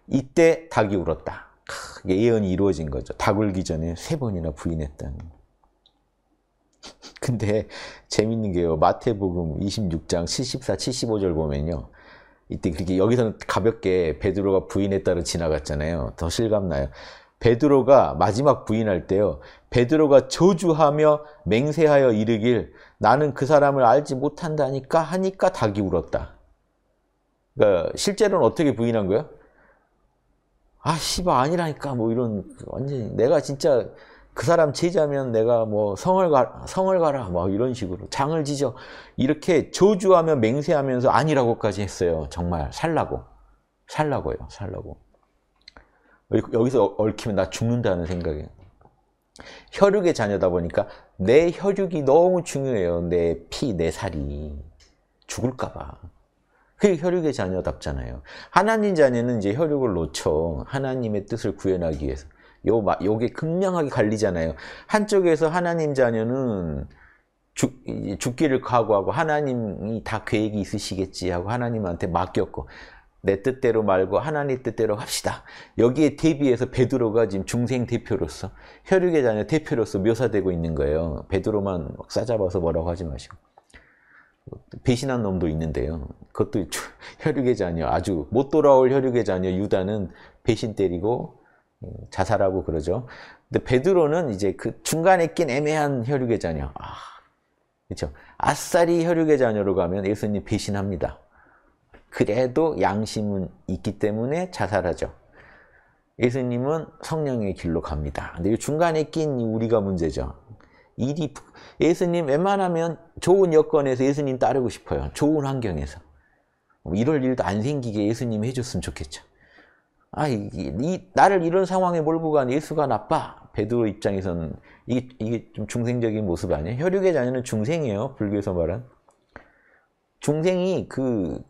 이때 닭이 울었다. 예언이 이루어진 거죠. 닭 울기 전에 세 번이나 부인했다는. 근데 재밌는 게요. 마태복음 26장 74, 75절 보면요. 이때 그렇게 여기서는 가볍게 베드로가 부인했다로 지나갔잖아요. 더 실감나요. 베드로가 마지막 부인할 때요. 베드로가 저주하며 맹세하여 이르길 나는 그 사람을 알지 못한다니까 하니까 닭이 울었다. 그러니까 실제로는 어떻게 부인한 거예요? 아, 씨발, 아니라니까, 뭐 이런, 완전 내가 진짜 그 사람 제자면 내가 뭐 성을 가라, 성을 가라, 막, 이런 식으로. 장을 지져. 이렇게 저주하며 맹세하면서 아니라고까지 했어요. 정말, 살라고. 살라고요, 살라고. 여기서 얽히면 나 죽는다는 생각에 혈육의 자녀다 보니까 내 혈육이 너무 중요해요. 내 피, 내 살이. 죽을까봐. 그게 혈육의 자녀답잖아요. 하나님 자녀는 이제 혈육을 놓쳐 하나님의 뜻을 구현하기 위해서. 요, 요게 극명하게 갈리잖아요. 한쪽에서 하나님 자녀는 죽, 죽기를 각오하고 하나님이 다 계획이 있으시겠지 하고 하나님한테 맡겼고 내 뜻대로 말고 하나님 뜻대로 합시다. 여기에 대비해서 베드로가 지금 중생 대표로서 혈육의 자녀 대표로서 묘사되고 있는 거예요. 베드로만 싸잡아서 뭐라고 하지 마시고. 배신한 놈도 있는데요. 그것도 혈육의 자녀, 아주 못 돌아올 혈육의 자녀 유다는 배신 때리고 음, 자살하고 그러죠. 근데 베드로는 이제 그 중간에 낀 애매한 혈육의 자녀. 아, 그렇죠. 아싸리 혈육의 자녀로 가면 예수님 배신합니다. 그래도 양심은 있기 때문에 자살하죠. 예수님은 성령의 길로 갑니다. 근데 이 중간에 낀 우리가 문제죠. 일이 예수님 웬만하면 좋은 여건에서 예수님 따르고 싶어요. 좋은 환경에서. 뭐 이럴 일도 안 생기게 예수님이 해줬으면 좋겠죠. 아, 이, 이, 나를 이런 상황에 몰고 간 예수가 나빠. 베드로 입장에서는 이게, 이게 좀 중생적인 모습 아니에요? 혈육의 자녀는 중생이에요. 불교에서 말한. 중생이 그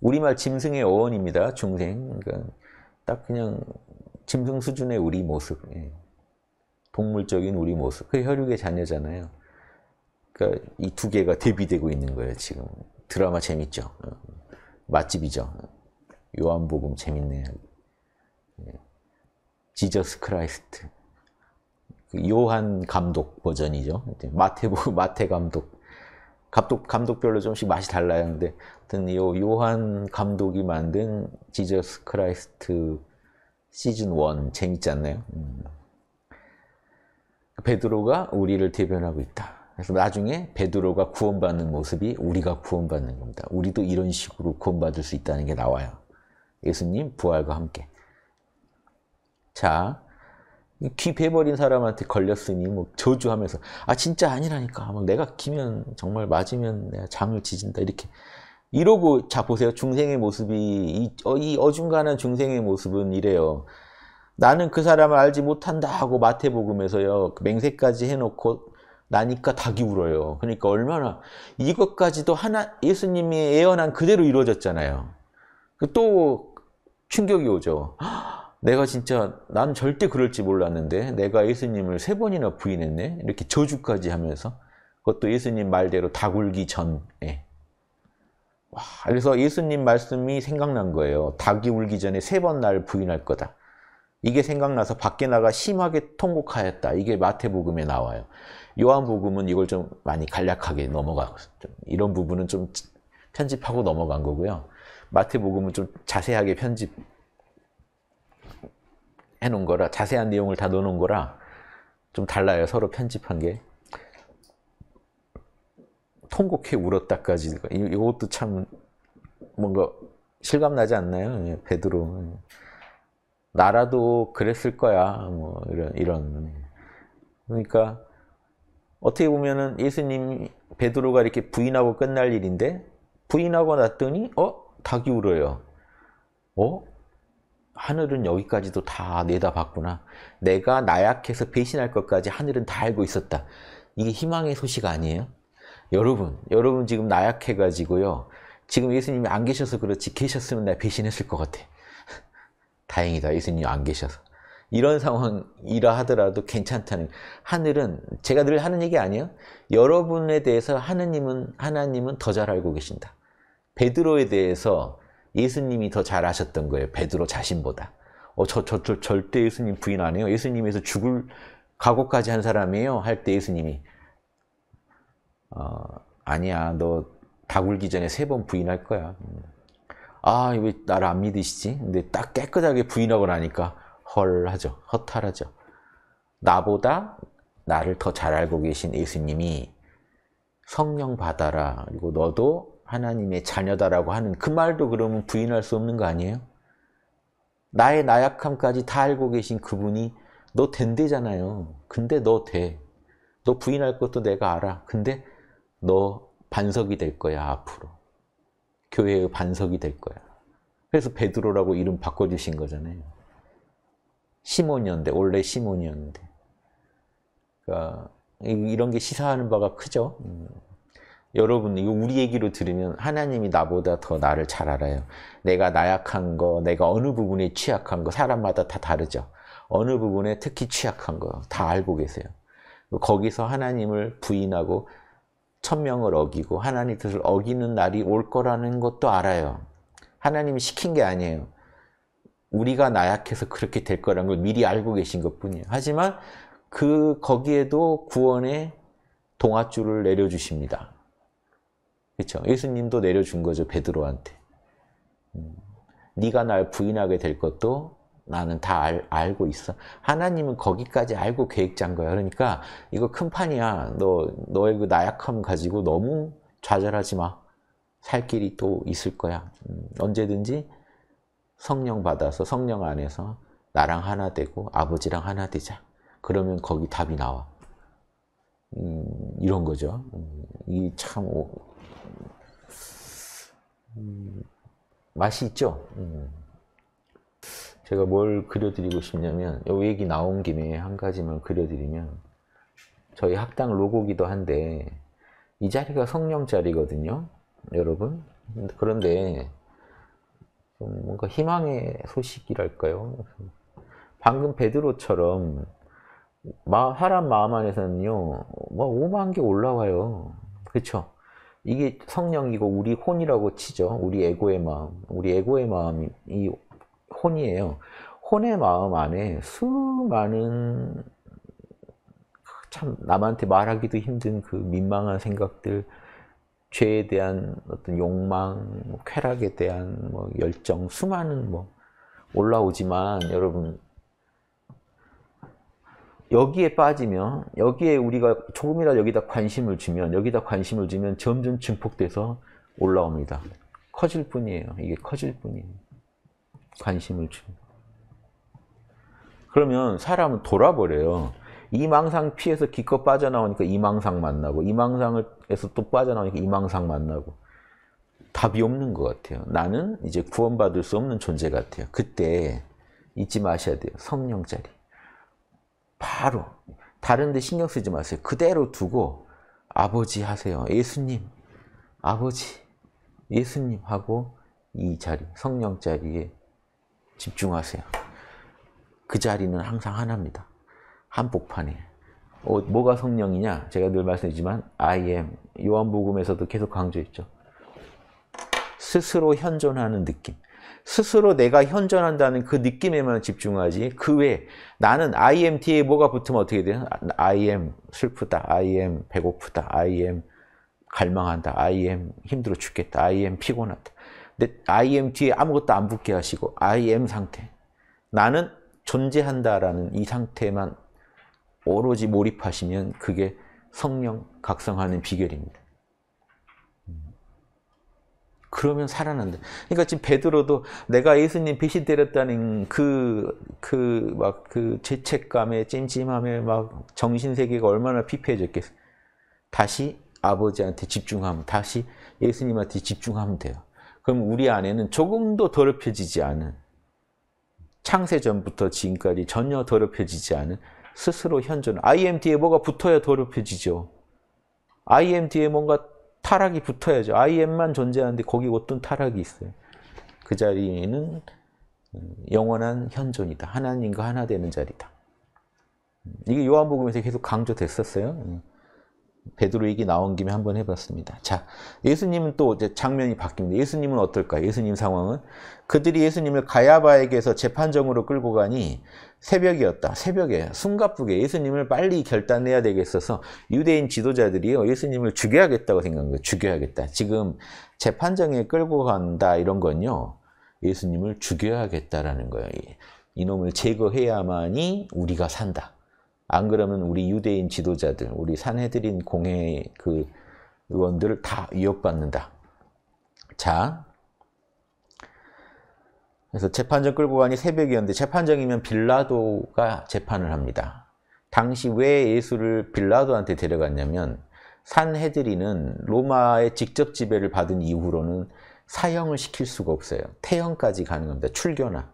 우리말 짐승의 어원입니다. 중생. 그러니까 딱 그냥 짐승 수준의 우리 모습. 예. 동물적인 우리 모습. 그 혈육의 자녀잖아요. 그러니까 이 두 개가 대비되고 있는 거예요, 지금. 드라마 재밌죠? 어. 맛집이죠? 어. 요한복음 재밌네요. 예. 지저스 크라이스트. 그 요한 감독 버전이죠. 마태, 마태 감독. 감독, 감독별로 좀씩 맛이 달라요. 근데, 하여튼, 요, 요한 감독이 만든 지저스 크라이스트 시즌 1 재밌지 않나요? 음. 베드로가 우리를 대변하고 있다. 그래서 나중에 베드로가 구원받는 모습이 우리가 구원받는 겁니다. 우리도 이런 식으로 구원받을 수 있다는 게 나와요. 예수님 부활과 함께. 자, 귀 베버린 사람한테 걸렸으니 뭐 저주하면서 아 진짜 아니라니까 막 내가 기면 정말 맞으면 내가 장을 지진다 이렇게 이러고 자 보세요 중생의 모습이 이, 어, 이 어중간한 중생의 모습은 이래요. 나는 그 사람을 알지 못한다 하고 마태복음에서요 그 맹세까지 해놓고 나니까 닭이 울어요 그러니까 얼마나 이것까지도 하나 예수님이 예언한 그대로 이루어졌잖아요. 그 또 충격이 오죠. 내가 진짜 난 절대 그럴지 몰랐는데 내가 예수님을 세 번이나 부인했네 이렇게 저주까지 하면서 그것도 예수님 말대로 닭울기 전에 와, 그래서 예수님 말씀이 생각난 거예요. 닭이 울기 전에 세 번 날 부인할 거다. 이게 생각나서 밖에 나가 심하게 통곡하였다. 이게 마태복음에 나와요. 요한복음은 이걸 좀 많이 간략하게 넘어가고 이런 부분은 좀 편집하고 넘어간 거고요. 마태복음은 좀 자세하게 편집 해놓은 거라 자세한 내용을 다 넣어놓은 거라 좀 달라요. 서로 편집한 게. 통곡해 울었다까지 이것도 참 뭔가 실감나지 않나요? 예, 베드로 나라도 그랬을 거야. 뭐 이런 이런. 그러니까 어떻게 보면은 예수님 베드로가 이렇게 부인하고 끝날 일인데 부인하고 났더니 어 닭이 울어요. 어 하늘은 여기까지도 다 내다봤구나. 내가 나약해서 배신할 것까지 하늘은 다 알고 있었다. 이게 희망의 소식 아니에요? 여러분, 여러분 지금 나약해가지고요. 지금 예수님이 안 계셔서 그렇지 계셨으면 나 배신했을 것 같아. 다행이다. 예수님 안 계셔서. 이런 상황이라 하더라도 괜찮다는 하늘은 제가 늘 하는 얘기 아니에요. 여러분에 대해서 하느님은 하나님은 더 잘 알고 계신다. 베드로에 대해서 예수님이 더 잘 아셨던 거예요. 베드로 자신보다. 어, 저, 저, 저 절대 예수님 부인 안 해요. 예수님에서 죽을 각오까지 한 사람이에요. 할 때 예수님이 어, 아니야. 너 다 굴기 전에 세 번 부인할 거야. 아, 왜 나를 안 믿으시지? 근데 딱 깨끗하게 부인하고 나니까 헐 하죠. 허탈하죠. 나보다 나를 더 잘 알고 계신 예수님이 성령 받아라. 그리고 너도 하나님의 자녀다라고 하는 그 말도 그러면 부인할 수 없는 거 아니에요? 나의 나약함까지 다 알고 계신 그분이 너 된대잖아요. 근데 너 돼. 너 부인할 것도 내가 알아. 근데 너 반석이 될 거야, 앞으로. 교회의 반석이 될 거야. 그래서 베드로라고 이름 바꿔주신 거잖아요. 시몬이었는데 원래 시몬이었는데 그러니까 이런 게 시사하는 바가 크죠. 음. 여러분 이거 우리 얘기로 들으면 하나님이 나보다 더 나를 잘 알아요. 내가 나약한 거, 내가 어느 부분에 취약한 거 사람마다 다 다르죠. 어느 부분에 특히 취약한 거 다 알고 계세요. 거기서 하나님을 부인하고 천명을 어기고 하나님 뜻을 어기는 날이 올 거라는 것도 알아요. 하나님이 시킨 게 아니에요. 우리가 나약해서 그렇게 될 거라는 걸 미리 알고 계신 것 뿐이에요. 하지만 그 거기에도 구원의 동아줄을 내려주십니다. 그렇죠? 예수님도 내려준 거죠 베드로한테. 음, 네가 날 부인하게 될 것도 나는 다 알, 알고 있어. 하나님은 거기까지 알고 계획 짠 거야. 그러니까 이거 큰 판이야. 너 너의 그 나약함 가지고 너무 좌절하지 마. 살 길이 또 있을 거야. 음, 언제든지 성령 받아서 성령 안에서 나랑 하나 되고 아버지랑 하나 되자. 그러면 거기 답이 나와. 음, 이런 거죠. 음, 이참 오... 음, 맛이 있죠. 음. 제가 뭘 그려드리고 싶냐면 이 얘기 나온 김에 한 가지만 그려드리면 저희 학당 로고기도 한데 이 자리가 성령 자리거든요 여러분 그런데 뭔가 희망의 소식이랄까요 방금 베드로처럼 사람 마음 안에서는요 막 오만 개 올라와요 그쵸 이게 성령이고 우리 혼이라고 치죠 우리 에고의 마음 우리 에고의 마음이 혼이에요. 혼의 마음 안에 수많은 그 참 남한테 말하기도 힘든 그 민망한 생각들, 죄에 대한 어떤 욕망, 뭐 쾌락에 대한 뭐 열정, 수많은 뭐 올라오지만 여러분 여기에 빠지면 여기에 우리가 조금이라도 여기다 관심을 주면 여기다 관심을 주면 점점 증폭돼서 올라옵니다. 커질 뿐이에요. 이게 커질 뿐이에요. 관심을 줍 그러면 사람은 돌아버려요. 이 망상 피해서 기껏 빠져나오니까 이 망상 만나고 이 망상에서 또 빠져나오니까 이 망상 만나고 답이 없는 것 같아요. 나는 이제 구원받을 수 없는 존재 같아요. 그때 잊지 마셔야 돼요. 성령 자리. 바로 다른 데 신경 쓰지 마세요. 그대로 두고 아버지 하세요. 예수님, 아버지, 예수님 하고 이 자리, 성령 자리에 집중하세요. 그 자리는 항상 하나입니다. 한복판에. 어, 뭐가 성령이냐? 제가 늘 말씀드리지만 I am. 요한복음에서도 계속 강조했죠. 스스로 현존하는 느낌. 스스로 내가 현존한다는 그 느낌에만 집중하지 그 외에 나는 I m 뒤에 뭐가 붙으면 어떻게 돼요? I m 슬프다, I m 배고프다, I m 갈망한다, I m 힘들어 죽겠다, I m 피곤하다. 내 IM 뒤에 아무것도 안 붙게 하시고 IM 상태. 나는 존재한다라는 이 상태만 오로지 몰입하시면 그게 성령 각성하는 비결입니다. 그러면 살아난다. 그러니까 지금 베드로도 내가 예수님 배신 때렸다는 그 그 막그 그 죄책감에 찜찜함에 막 정신 세계가 얼마나 피폐해졌겠어. 다시 아버지한테 집중하면 다시 예수님한테 집중하면 돼요. 그럼 우리 안에는 조금도 더럽혀지지 않은 창세전부터 지금까지 전혀 더럽혀지지 않은 스스로 현존. IMD에 뭐가 붙어야 더럽혀지죠. IMD에 뭔가 타락이 붙어야죠. IM만 존재하는데 거기 어떤 타락이 있어요. 그자리는 음, 영원한 현존이다. 하나님과 하나 되는 자리다. 음, 이게 요한복음에서 계속 강조됐었어요. 음, 베드로 얘기 나온 김에 한번 해봤습니다. 자, 예수님은 또 이제 장면이 바뀝니다. 예수님은 어떨까? 예수님 상황은 그들이 예수님을 가야바에게서 재판정으로 끌고 가니 새벽이었다. 새벽에 숨가쁘게 예수님을 빨리 결단해야 되겠어서 유대인 지도자들이요 어, 예수님을 죽여야겠다고 생각한 거예요. 죽여야겠다. 지금 재판정에 끌고 간다 이런 건요 예수님을 죽여야겠다라는 거예요. 이놈을 제거해야만이 우리가 산다. 안 그러면 우리 유대인 지도자들, 우리 산해드린 공회 그 의원들을 다 위협받는다. 자, 그래서 재판정 끌고 가니 새벽이었는데 재판정이면 빌라도가 재판을 합니다. 당시 왜 예수를 빌라도한테 데려갔냐면 산헤드리는 로마의 직접 지배를 받은 이후로는 사형을 시킬 수가 없어요. 태형까지 가능합니다. 출교나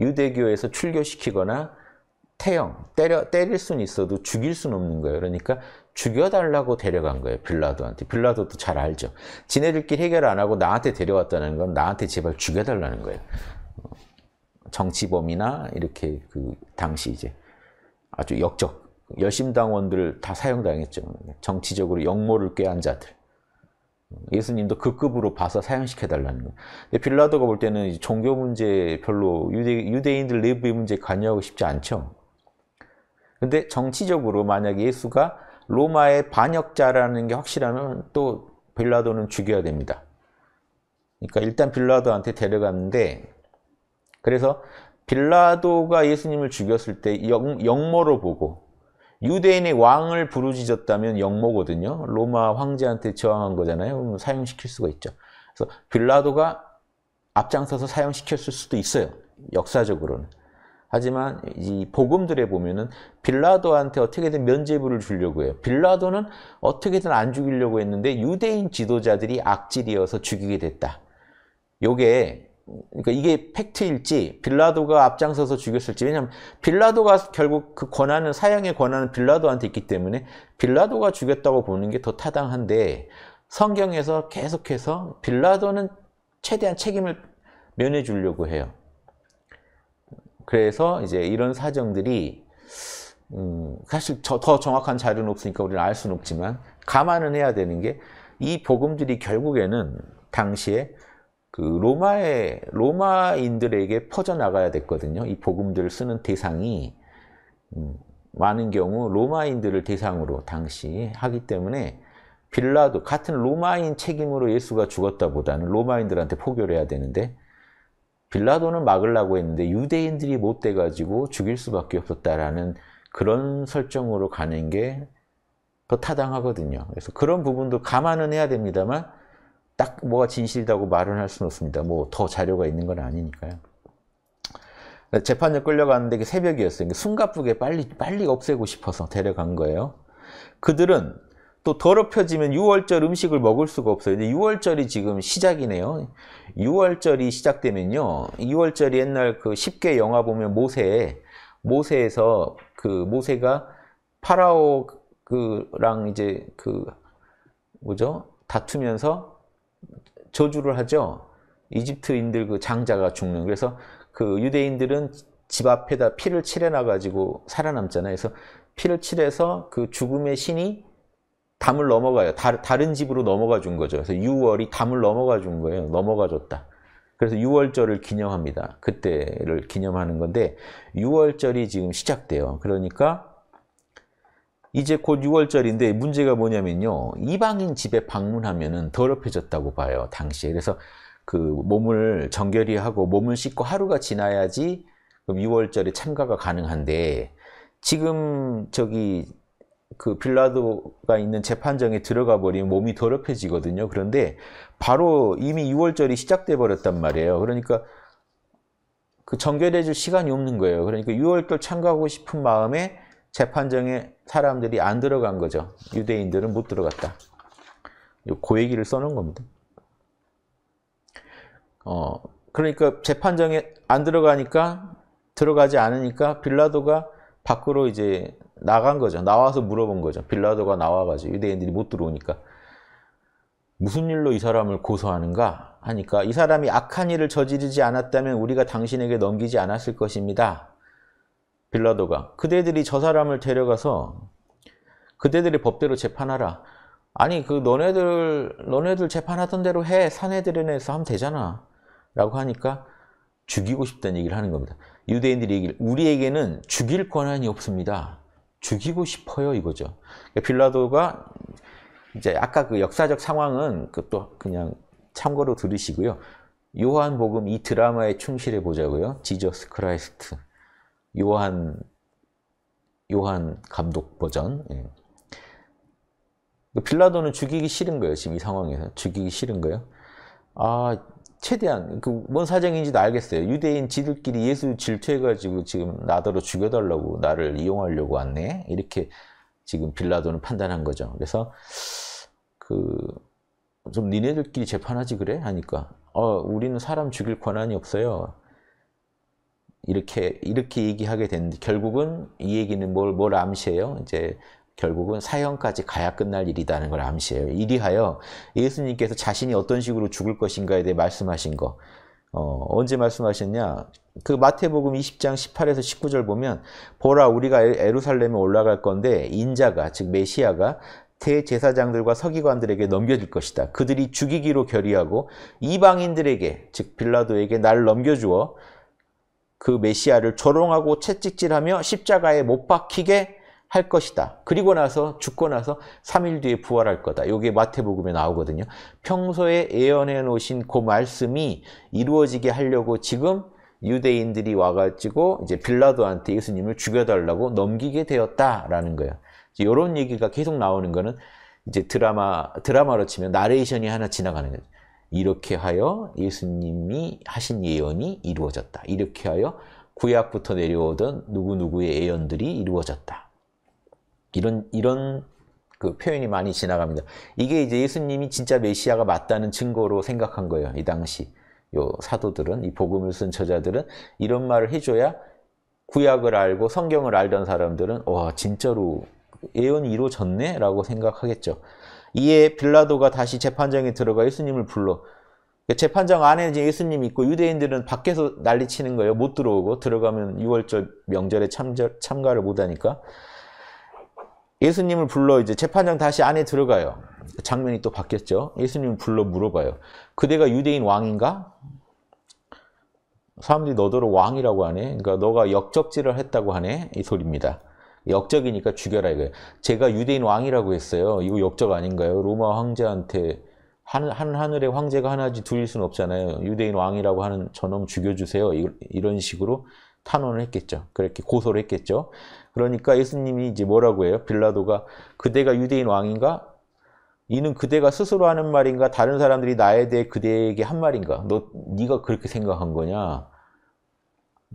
유대교에서 출교시키거나 태형 때려 때릴 수는 있어도 죽일 수는 없는 거예요. 그러니까 죽여달라고 데려간 거예요. 빌라도한테. 빌라도도 잘 알죠. 지네들끼리 해결 안 하고 나한테 데려왔다는 건 나한테 제발 죽여달라는 거예요. 어, 정치범이나 이렇게 그 당시 이제 아주 역적 열심당원들 다 사형당했죠. 정치적으로 역모를 꾀한 자들. 예수님도 그 급으로 봐서 사용시켜달라는 거예요. 근데 빌라도가 볼 때는 종교 문제 별로 유대, 유대인들 내부의 문제 관여하고 싶지 않죠. 근데 정치적으로 만약에 예수가 로마의 반역자라는 게 확실하면 또 빌라도는 죽여야 됩니다. 그러니까 일단 빌라도한테 데려갔는데 그래서 빌라도가 예수님을 죽였을 때 영, 영모로 보고 유대인의 왕을 부르짖었다면 영모거든요. 로마 황제한테 저항한 거잖아요. 그럼 사용시킬 수가 있죠. 그래서 빌라도가 앞장서서 사용시켰을 수도 있어요. 역사적으로는. 하지만 이 복음들에 보면은 빌라도한테 어떻게든 면죄부를 주려고 해요. 빌라도는 어떻게든 안 죽이려고 했는데 유대인 지도자들이 악질이어서 죽이게 됐다. 요게 그러니까 이게 팩트일지 빌라도가 앞장서서 죽였을지 왜냐하면 빌라도가 결국 그 권한은 사형의 권한은 빌라도한테 있기 때문에 빌라도가 죽였다고 보는 게 더 타당한데 성경에서 계속해서 빌라도는 최대한 책임을 면해 주려고 해요. 그래서 이제 이런 사정들이 음, 사실 저, 더 정확한 자료는 없으니까 우리는 알 수는 없지만 감안은 해야 되는 게 이 복음들이 결국에는 당시에 그 로마의 로마인들에게 퍼져 나가야 됐거든요. 이 복음들을 쓰는 대상이 음, 많은 경우 로마인들을 대상으로 당시 하기 때문에 빌라도 같은 로마인 책임으로 예수가 죽었다보다는 로마인들한테 포교를 해야 되는데 빌라도는 막으려고 했는데 유대인들이 못 돼가지고 죽일 수밖에 없었다라는 그런 설정으로 가는 게 더 타당하거든요. 그래서 그런 부분도 감안은 해야 됩니다만 딱 뭐가 진실이라고 말은 할 수는 없습니다. 뭐 더 자료가 있는 건 아니니까요. 재판에 끌려갔는데 새벽이었어요. 숨가쁘게 빨리 빨리 없애고 싶어서 데려간 거예요. 그들은 또 더럽혀지면 6월절 음식을 먹을 수가 없어요. 근데 6월절이 지금 시작이네요. 6월절이 시작되면요. 6월절이 옛날 그 10개 영화 보면 모세, 모세에서 그 모세가 파라오 그랑 이제 그 뭐죠? 다투면서 저주를 하죠. 이집트인들 그 장자가 죽는. 그래서 그 유대인들은 집 앞에다 피를 칠해놔 가지고 살아남잖아요. 그래서 피를 칠해서 그 죽음의 신이 담을 넘어가요. 다, 른 집으로 넘어가 준 거죠. 그래서 6월이 담을 넘어가 준 거예요. 넘어가 줬다. 그래서 6월절을 기념합니다. 그때를 기념하는 건데 6월절이 지금 시작돼요. 그러니까 이제 곧 6월절인데 문제가 뭐냐면요. 이방인 집에 방문하면은 더럽혀졌다고 봐요. 당시에. 그래서 그 몸을 정결히 하고 몸을 씻고 하루가 지나야지 그럼 6월절에 참가가 가능한데 지금 저기 그 빌라도가 있는 재판정에 들어가 버리면 몸이 더럽혀지거든요. 그런데 바로 이미 6월절이 시작돼 버렸단 말이에요. 그러니까 그 정결해 줄 시간이 없는 거예요. 그러니까 6월절 참가하고 싶은 마음에 재판정에 사람들이 안 들어간 거죠. 유대인들은 못 들어갔다. 고그 얘기를 써놓은 겁니다. 어, 그러니까 재판정에 안 들어가니까 들어가지 않으니까 빌라도가 밖으로 이제 나간 거죠. 나와서 물어본 거죠. 빌라도가 나와가지고 유대인들이 못 들어오니까. 무슨 일로 이 사람을 고소하는가? 하니까 이 사람이 악한 일을 저지르지 않았다면 우리가 당신에게 넘기지 않았을 것입니다. 빌라도가 그대들이 저 사람을 데려가서 그대들이 법대로 재판하라. 아니 그 너네들 너네들 재판하던 대로 해 사내들에서 하면 되잖아. 라고 하니까 죽이고 싶다는 얘기를 하는 겁니다. 유대인들이 얘기를 우리에게는 죽일 권한이 없습니다. 죽이고 싶어요 이거죠. 그러니까 빌라도가 이제 아까 그 역사적 상황은 그 또 그냥 참고로 들으시고요. 요한복음 이 드라마에 충실해 보자고요. 지저스 크라이스트 요한 요한 감독 버전. 예. 그 빌라도는 죽이기 싫은 거예요. 지금 이 상황에서 죽이기 싫은 거예요. 아 최대한 그 뭔 사정인지도 알겠어요. 유대인 지들끼리 예수 질투해가지고 지금 나더러 죽여달라고 나를 이용하려고 왔네. 이렇게 지금 빌라도는 판단한 거죠. 그래서 그좀 니네들끼리 재판하지 그래 하니까 어 우리는 사람 죽일 권한이 없어요. 이렇게 이렇게 얘기하게 됐는데 결국은 이 얘기는 뭘 뭘 암시해요. 이제 결국은 사형까지 가야 끝날 일이라는 걸 암시해요. 이리하여 예수님께서 자신이 어떤 식으로 죽을 것인가에 대해 말씀하신 거. 어, 언제 말씀하셨냐? 그 마태복음 20장 18에서 19절 보면 보라 우리가 에루살렘에 올라갈 건데 인자가 즉 메시아가 대제사장들과 서기관들에게 넘겨질 것이다. 그들이 죽이기로 결의하고 이방인들에게 즉 빌라도에게 날 넘겨주어 그 메시아를 조롱하고 채찍질하며 십자가에 못 박히게 할 것이다. 그리고 나서 죽고 나서 3일 뒤에 부활할 거다. 이게 마태복음에 나오거든요. 평소에 예언해 놓으신 그 말씀이 이루어지게 하려고 지금 유대인들이 와가지고 이제 빌라도한테 예수님을 죽여달라고 넘기게 되었다라는 거예요. 이런 얘기가 계속 나오는 거는 이제 드라마 드라마로 치면 나레이션이 하나 지나가는 거죠. 이렇게 하여 예수님이 하신 예언이 이루어졌다. 이렇게 하여 구약부터 내려오던 누구누구의 예언들이 이루어졌다. 이런 이런 그 표현이 많이 지나갑니다. 이게 이제 예수님이 진짜 메시아가 맞다는 증거로 생각한 거예요. 이 당시 요 사도들은 이 복음을 쓴 저자들은 이런 말을 해줘야 구약을 알고 성경을 알던 사람들은 와 진짜로 예언이 이루어졌네라고 생각하겠죠. 이에 빌라도가 다시 재판장에 들어가 예수님을 불러 재판장 안에 이제 예수님 있고 유대인들은 밖에서 난리치는 거예요. 못 들어오고 들어가면 6월절 명절에 참절, 참가를 못하니까 예수님을 불러 이제 재판장 다시 안에 들어가요. 장면이 또 바뀌었죠. 예수님을 불러 물어봐요. 그대가 유대인 왕인가? 사람들이 너더러 왕이라고 하네. 그러니까 너가 역적질을 했다고 하네. 이 소리입니다. 역적이니까 죽여라 이거예요. 제가 유대인 왕이라고 했어요. 이거 역적 아닌가요? 로마 황제한테 한, 한 하늘의 황제가 하나지 둘일 수는 없잖아요. 유대인 왕이라고 하는 저놈 죽여주세요. 이, 이런 식으로 탄원을 했겠죠. 그렇게 고소를 했겠죠. 그러니까 예수님이 이제 뭐라고 해요? 빌라도가 그대가 유대인 왕인가? 이는 그대가 스스로 하는 말인가? 다른 사람들이 나에 대해 그대에게 한 말인가? 너 네가 그렇게 생각한 거냐?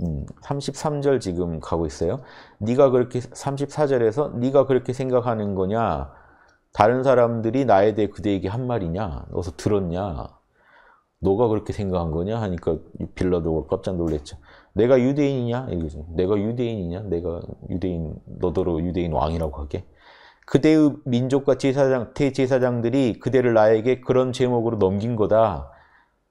음, 33절 지금 가고 있어요. 네가 그렇게 34절에서 네가 그렇게 생각하는 거냐? 다른 사람들이 나에 대해 그대에게 한 말이냐? 어서 들었냐? 너가 그렇게 생각한 거냐? 하니까 빌라도가 깜짝 놀랐죠. 내가 유대인이냐? 이거죠. 내가 유대인이냐? 내가 유대인 너더러 유대인 왕이라고 하게. 그대의 민족과 제사장, 대제사장들이 그대를 나에게 그런 제목으로 넘긴 거다.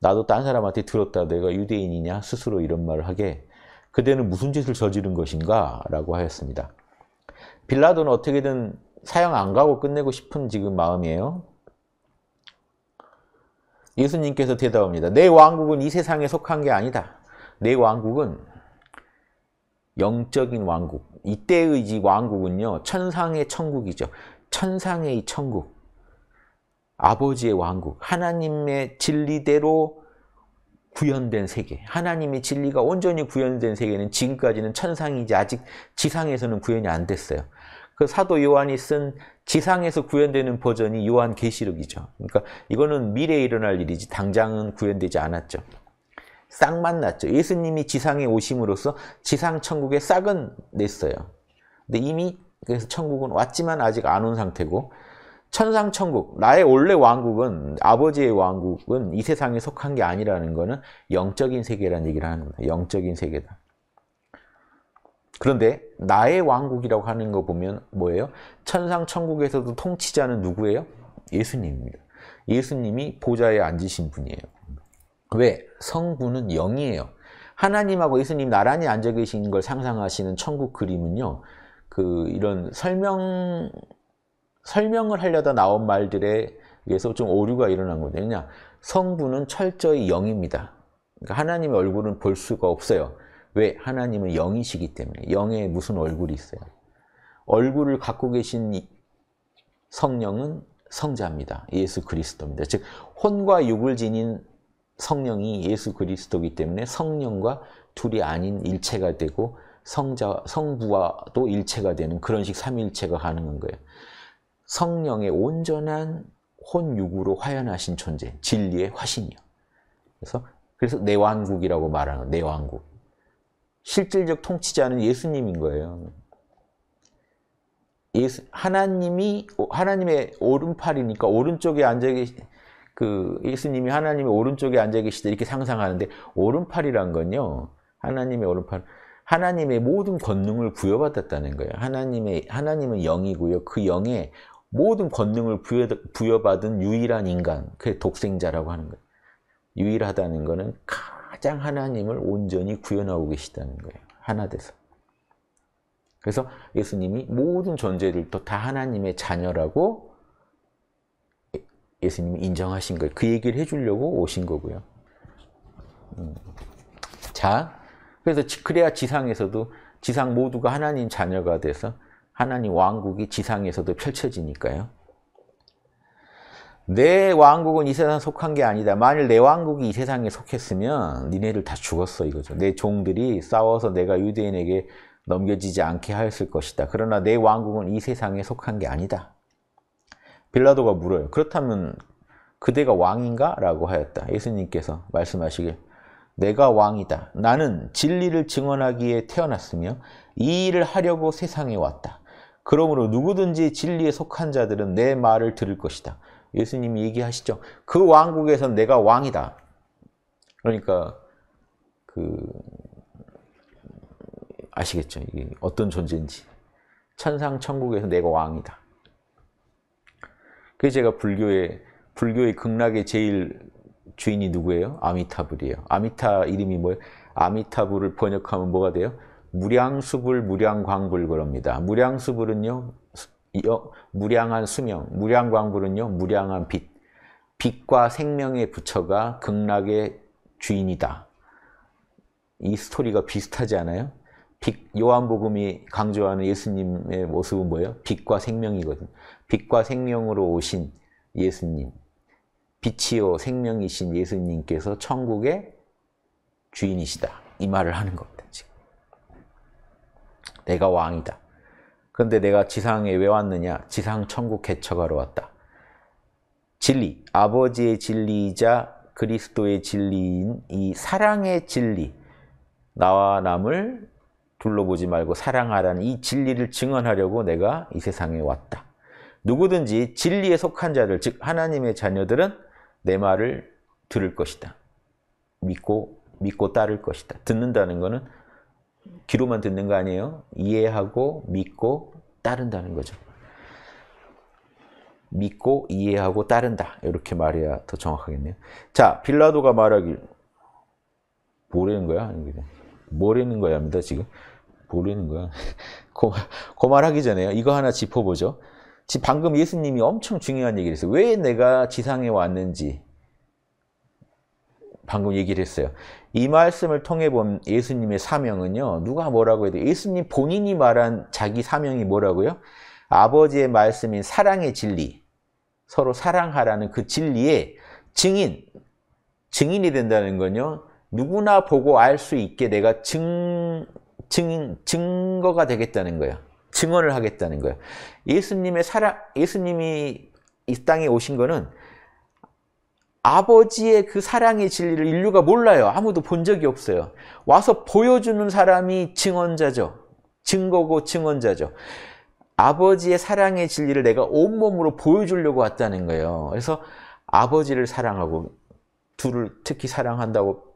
나도 딴 사람한테 들었다. 내가 유대인이냐? 스스로 이런 말을 하게. 그대는 무슨 짓을 저지른 것인가? 라고 하였습니다. 빌라도는 어떻게든 사형 안 가고 끝내고 싶은 지금 마음이에요. 예수님께서 대답합니다. 내 왕국은 이 세상에 속한 게 아니다. 내 네 왕국은 영적인 왕국. 이때의 이 왕국은요. 천상의 천국이죠. 천상의 천국. 아버지의 왕국. 하나님의 진리대로 구현된 세계. 하나님의 진리가 온전히 구현된 세계는 지금까지는 천상이지 아직 지상에서는 구현이 안 됐어요. 그 사도 요한이 쓴 지상에서 구현되는 버전이 요한 계시록이죠. 그러니까 이거는 미래에 일어날 일이지 당장은 구현되지 않았죠. 싹 만났죠. 예수님이 지상에 오심으로써 지상 천국에 싹은 냈어요. 근데 이미 그래서 천국은 왔지만 아직 안 온 상태고 천상 천국, 나의 원래 왕국은 아버지의 왕국은 이 세상에 속한 게 아니라는 거는 영적인 세계라는 얘기를 하는 거예요. 영적인 세계다. 그런데 나의 왕국이라고 하는 거 보면 뭐예요? 천상 천국에서도 통치자는 누구예요? 예수님입니다. 예수님이 보좌에 앉으신 분이에요. 왜? 성부는 0이에요. 하나님하고 예수님 나란히 앉아 계신 걸 상상하시는 천국 그림은요. 그 이런 설명 설명을 하려다 나온 말들에 의해서 좀 오류가 일어난 건데 왜냐? 성부는 철저히 0입니다. 그러니까 하나님의 얼굴은 볼 수가 없어요. 왜? 하나님은 영이시기 때문에. 영에 무슨 얼굴이 있어요? 얼굴을 갖고 계신 성령은 성자입니다. 예수 그리스도입니다. 즉 혼과 육을 지닌 성령이 예수 그리스도기 이 때문에 성령과 둘이 아닌 일체가 되고 성자, 성부와도 일체가 되는 그런 식 삼일체가 가능한 거예요. 성령의 온전한 혼육으로 화연하신 존재, 진리의 화신이요. 그래서 그래서 내왕국이라고 말하는 내왕국. 실질적 통치자는 예수님인 거예요. 예수, 하나님이 하나님의 오른팔이니까 오른쪽에 앉아 계신 그 예수님이 하나님의 오른쪽에 앉아 계시다 이렇게 상상하는데 오른팔이란 건요. 하나님의 오른팔 하나님의 모든 권능을 부여받았다는 거예요. 하나님의 하나님은 영이고요. 그 영에 모든 권능을 부여, 부여받은 유일한 인간, 그게 독생자라고 하는 거예요. 유일하다는 거는 가장 하나님을 온전히 구현하고 계시다는 거예요. 하나 돼서. 그래서 예수님이 모든 존재들도 다 하나님의 자녀라고 예수님이 인정하신 거예요. 그 얘기를 해주려고 오신 거고요. 음. 자, 그래서 그래야 지상에서도 지상 모두가 하나님 자녀가 돼서 하나님 왕국이 지상에서도 펼쳐지니까요. 내 왕국은 이 세상 속한 게 아니다. 만일 내 왕국이 이 세상에 속했으면 니네들 다 죽었어 이거죠. 내 종들이 싸워서 내가 유대인에게 넘겨지지 않게 하였을 것이다. 그러나 내 왕국은 이 세상에 속한 게 아니다. 빌라도가 물어요. 그렇다면 그대가 왕인가? 라고 하였다. 예수님께서 말씀하시길 내가 왕이다. 나는 진리를 증언하기에 태어났으며 이 일을 하려고 세상에 왔다. 그러므로 누구든지 진리에 속한 자들은 내 말을 들을 것이다. 예수님이 얘기하시죠. 그 왕국에선 내가 왕이다. 그러니까 그 아시겠죠? 이게 어떤 존재인지. 천상 천국에서 내가 왕이다. 그래서 제가 불교의 불교의 극락의 제일 주인이 누구예요? 아미타불이에요. 아미타 이름이 뭐예요? 아미타불을 번역하면 뭐가 돼요? 무량수불, 무량광불 그럽니다. 무량수불은요, 무량한 수명, 무량광불은요, 무량한 빛. 빛과 생명의 부처가 극락의 주인이다. 이 스토리가 비슷하지 않아요? 빛, 요한복음이 강조하는 예수님의 모습은 뭐예요? 빛과 생명이거든요. 빛과 생명으로 오신 예수님, 빛이요 생명이신 예수님께서 천국의 주인이시다. 이 말을 하는 겁니다. 지금. 내가 왕이다. 그런데 내가 지상에 왜 왔느냐? 지상 천국 개척하러 왔다. 진리, 아버지의 진리이자 그리스도의 진리인 이 사랑의 진리, 나와 남을 둘러보지 말고 사랑하라는 이 진리를 증언하려고 내가 이 세상에 왔다. 누구든지 진리에 속한 자들, 즉 하나님의 자녀들은 내 말을 들을 것이다. 믿고 믿고 따를 것이다. 듣는다는 거는 귀로만 듣는 거 아니에요. 이해하고 믿고 따른다는 거죠. 믿고 이해하고 따른다. 이렇게 말해야 더 정확하겠네요. 자, 빌라도가 말하길 뭐라는 거야? 뭐라는 거야 지금. 모르는 거야. 고말하기 전에 이거 하나 짚어보죠. 방금 예수님이 엄청 중요한 얘기를 했어요. 왜 내가 지상에 왔는지 방금 얘기를 했어요. 이 말씀을 통해 본 예수님의 사명은요. 누가 뭐라고 해도 예수님 본인이 말한 자기 사명이 뭐라고요? 아버지의 말씀인 사랑의 진리, 서로 사랑하라는 그 진리의 증인, 증인이 된다는 건요. 누구나 보고 알 수 있게 내가 증, 증, 증거가 되겠다는 거예요. 증언을 하겠다는 거예요. 예수님의 살아, 예수님이 이 땅에 오신 거는 아버지의 그 사랑의 진리를 인류가 몰라요. 아무도 본 적이 없어요. 와서 보여주는 사람이 증언자죠. 증거고 증언자죠. 아버지의 사랑의 진리를 내가 온몸으로 보여주려고 왔다는 거예요. 그래서 아버지를 사랑하고 둘을 특히 사랑한다고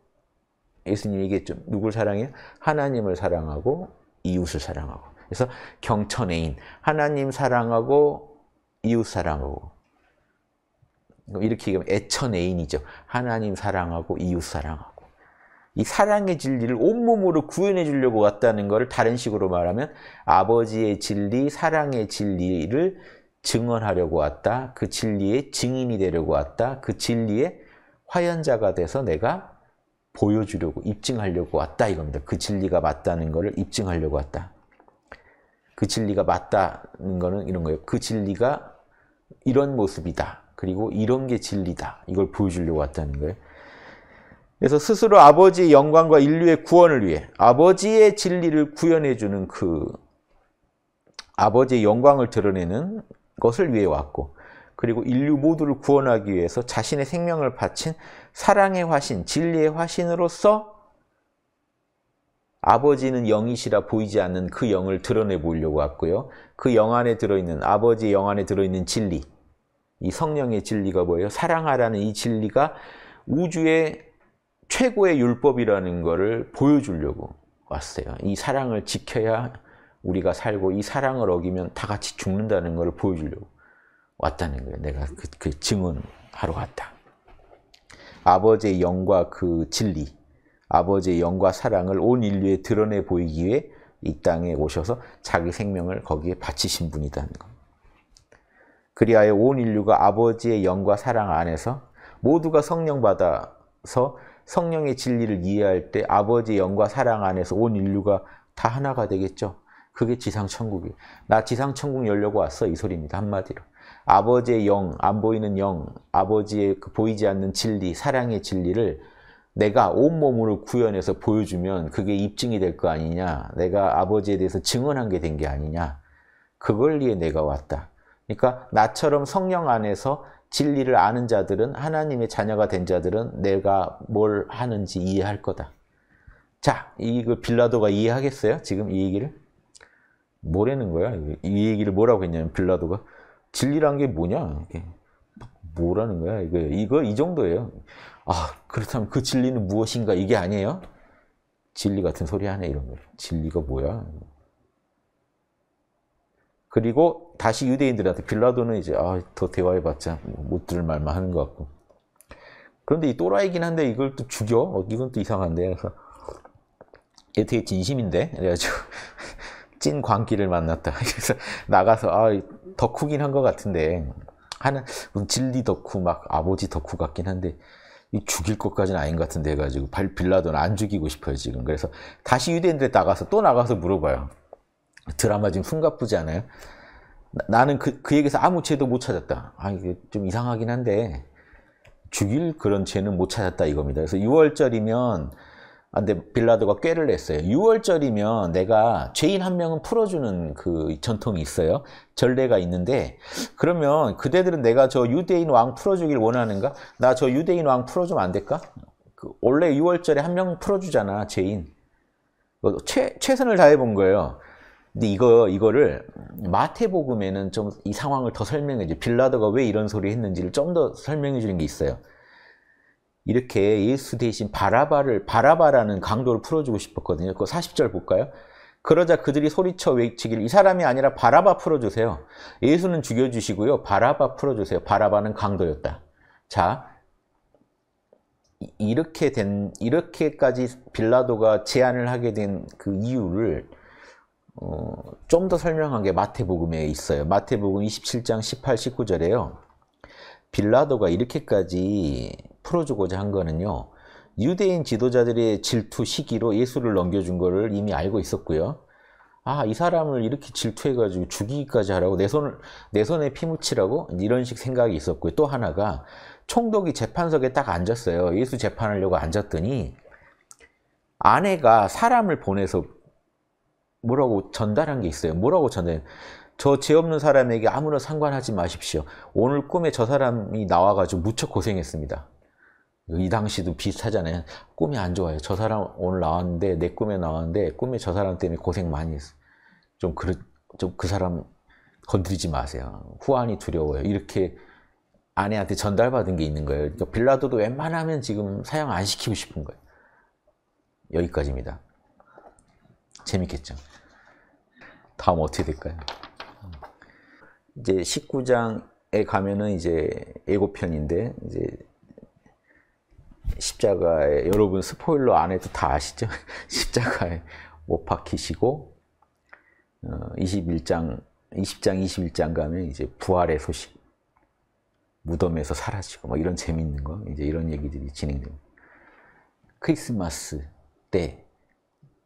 예수님이 얘기했죠. 누굴 사랑해 하나님을 사랑하고 이웃을 사랑하고. 그래서 경천애인, 하나님 사랑하고 이웃 사랑하고. 뭐 이렇게 얘기하면 애천애인이죠. 하나님 사랑하고 이웃 사랑하고. 이 사랑의 진리를 온몸으로 구현해 주려고 왔다는 것을 다른 식으로 말하면 아버지의 진리, 사랑의 진리를 증언하려고 왔다. 그 진리의 증인이 되려고 왔다. 그 진리의 화연자가 돼서 내가 보여주려고 입증하려고 왔다 이겁니다. 그 진리가 맞다는 것을 입증하려고 왔다. 그 진리가 맞다는 거는 이런 거예요. 그 진리가 이런 모습이다. 그리고 이런 게 진리다. 이걸 보여주려고 왔다는 거예요. 그래서 스스로 아버지의 영광과 인류의 구원을 위해 아버지의 진리를 구현해 주는 그 아버지의 영광을 드러내는 것을 위해 왔고 그리고 인류 모두를 구원하기 위해서 자신의 생명을 바친 사랑의 화신, 진리의 화신으로서 아버지는 영이시라 보이지 않는 그 영을 드러내 보려고 왔고요. 그 영 안에 들어있는, 아버지의 영 안에 들어있는 진리, 이 성령의 진리가 뭐예요? 사랑하라는 이 진리가 우주의 최고의 율법이라는 것을 보여주려고 왔어요. 이 사랑을 지켜야 우리가 살고 이 사랑을 어기면 다 같이 죽는다는 것을 보여주려고 왔다는 거예요. 내가 그, 그 증언하러 갔다. 아버지의 영과 그 진리, 아버지의 영과 사랑을 온 인류에 드러내 보이기 위해 이 땅에 오셔서 자기 생명을 거기에 바치신 분이다는 것. 그리하여 온 인류가 아버지의 영과 사랑 안에서 모두가 성령 받아서 성령의 진리를 이해할 때 아버지의 영과 사랑 안에서 온 인류가 다 하나가 되겠죠. 그게 지상천국이에요. 나 지상천국 열려고 왔어. 이 소리입니다. 한마디로. 아버지의 영, 안 보이는 영, 아버지의 그 보이지 않는 진리, 사랑의 진리를 내가 온몸으로 구현해서 보여주면 그게 입증이 될 거 아니냐. 내가 아버지에 대해서 증언한 게 된게 게 아니냐. 그걸 위해 내가 왔다. 그러니까 나처럼 성령 안에서 진리를 아는 자들은 하나님의 자녀가 된 자들은 내가 뭘 하는지 이해할 거다. 자, 이거 그 빌라도가 이해하겠어요? 지금 이 얘기를? 뭐라는 거야? 이 얘기를 뭐라고 했냐면 빌라도가 진리란 게 뭐냐? 뭐라는 거야? 이거 이거 이 정도예요. 아 그렇다면 그 진리는 무엇인가? 이게 아니에요? 진리 같은 소리 하네 이런 거. 진리가 뭐야? 그리고 다시 유대인들한테 빌라도는 이제 아, 더 대화해봤자 못 들을 말만 하는 것 같고. 그런데 이 또라이긴 한데 이걸 또 죽여? 어, 이건 또 이상한데. 그래서 얘 되게 진심인데? 그래가지고 찐 광기를 만났다. 그래서 나가서 아 덕후긴 한 것 같은데 하는 진리 덕후 막 아버지 덕후 같긴 한데 죽일 것까지는 아닌 것 같은데 해가지고 발 빌라도는 안 죽이고 싶어요 지금 그래서 다시 유대인들에 나가서 또 나가서 물어봐요 드라마 지금 숨가쁘지 않아요? 나, 는 그, 그 얘기에서 아무 죄도 못 찾았다 아 이게 좀 이상하긴 한데 죽일 그런 죄는 못 찾았다 이겁니다 그래서 6월절이면 아, 근데 빌라도가 꾀를 냈어요. 6월절이면 내가 죄인 한 명은 풀어주는 그 전통이 있어요. 전례가 있는데 그러면 그대들은 내가 저 유대인 왕 풀어주길 원하는가? 나 저 유대인 왕 풀어주면 안 될까? 그 원래 6월절에 한 명 풀어주잖아 죄인. 뭐 최, 최선을 다해 본 거예요. 근데 이거 이거를 마태복음에는 좀 이 상황을 더 설명해 줘. 요 빌라도가 왜 이런 소리 했는지를 좀 더 설명해 주는 게 있어요. 이렇게 예수 대신 바라바를 바라바라는 강도를 풀어주고 싶었거든요. 그 40절 볼까요? 그러자 그들이 소리쳐 외치길 이 사람이 아니라 바라바 풀어주세요. 예수는 죽여주시고요. 바라바 풀어주세요. 바라바는 강도였다. 자, 이렇게 된 이렇게까지 빌라도가 제안을 하게 된 그 이유를 어, 좀 더 설명한 게 마태복음에 있어요. 마태복음 27장 18, 19절에요. 빌라도가 이렇게까지 풀어주고자 한 거는요. 유대인 지도자들의 질투 시기로 예수를 넘겨준 거를 이미 알고 있었고요. 아, 이 사람을 이렇게 질투해가지고 죽이기까지 하라고 내 손을, 내 손에 피 묻히라고 이런 식 생각이 있었고요. 또 하나가 총독이 재판석에 딱 앉았어요. 예수 재판하려고 앉았더니 아내가 사람을 보내서 뭐라고 전달한 게 있어요. 뭐라고 전달해? 저죄 없는 사람에게 아무런 상관하지 마십시오. 오늘 꿈에 저 사람이 나와가지고 무척 고생했습니다. 이 당시도 비슷하잖아요. 꿈이 안 좋아요. 저 사람 오늘 나왔는데 내 꿈에 나왔는데 꿈에 저 사람 때문에 고생 많이 했어. 좀 그르 좀그 사람 건드리지 마세요. 후안이 두려워요. 이렇게 아내한테 전달받은 게 있는 거예요. 그러니까 빌라도도 웬만하면 지금 사형 안 시키고 싶은 거예요. 여기까지입니다. 재밌겠죠? 다음 어떻게 될까요? 이제 19장에 가면은 이제 예고편인데 이제 십자가에 여러분 스포일러 안 해도 다 아시죠? 십자가에 못 박히시고 21장 20장 21장 가면 이제 부활의 소식 무덤에서 사라지고 뭐 이런 재밌는 거 이제 이런 얘기들이 진행됩니다. 크리스마스 때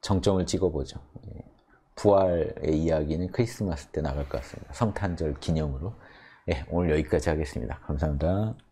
정점을 찍어보죠. 예. 부활의 이야기는 크리스마스 때 나갈 것 같습니다. 성탄절 기념으로. 네, 오늘 여기까지 하겠습니다. 감사합니다.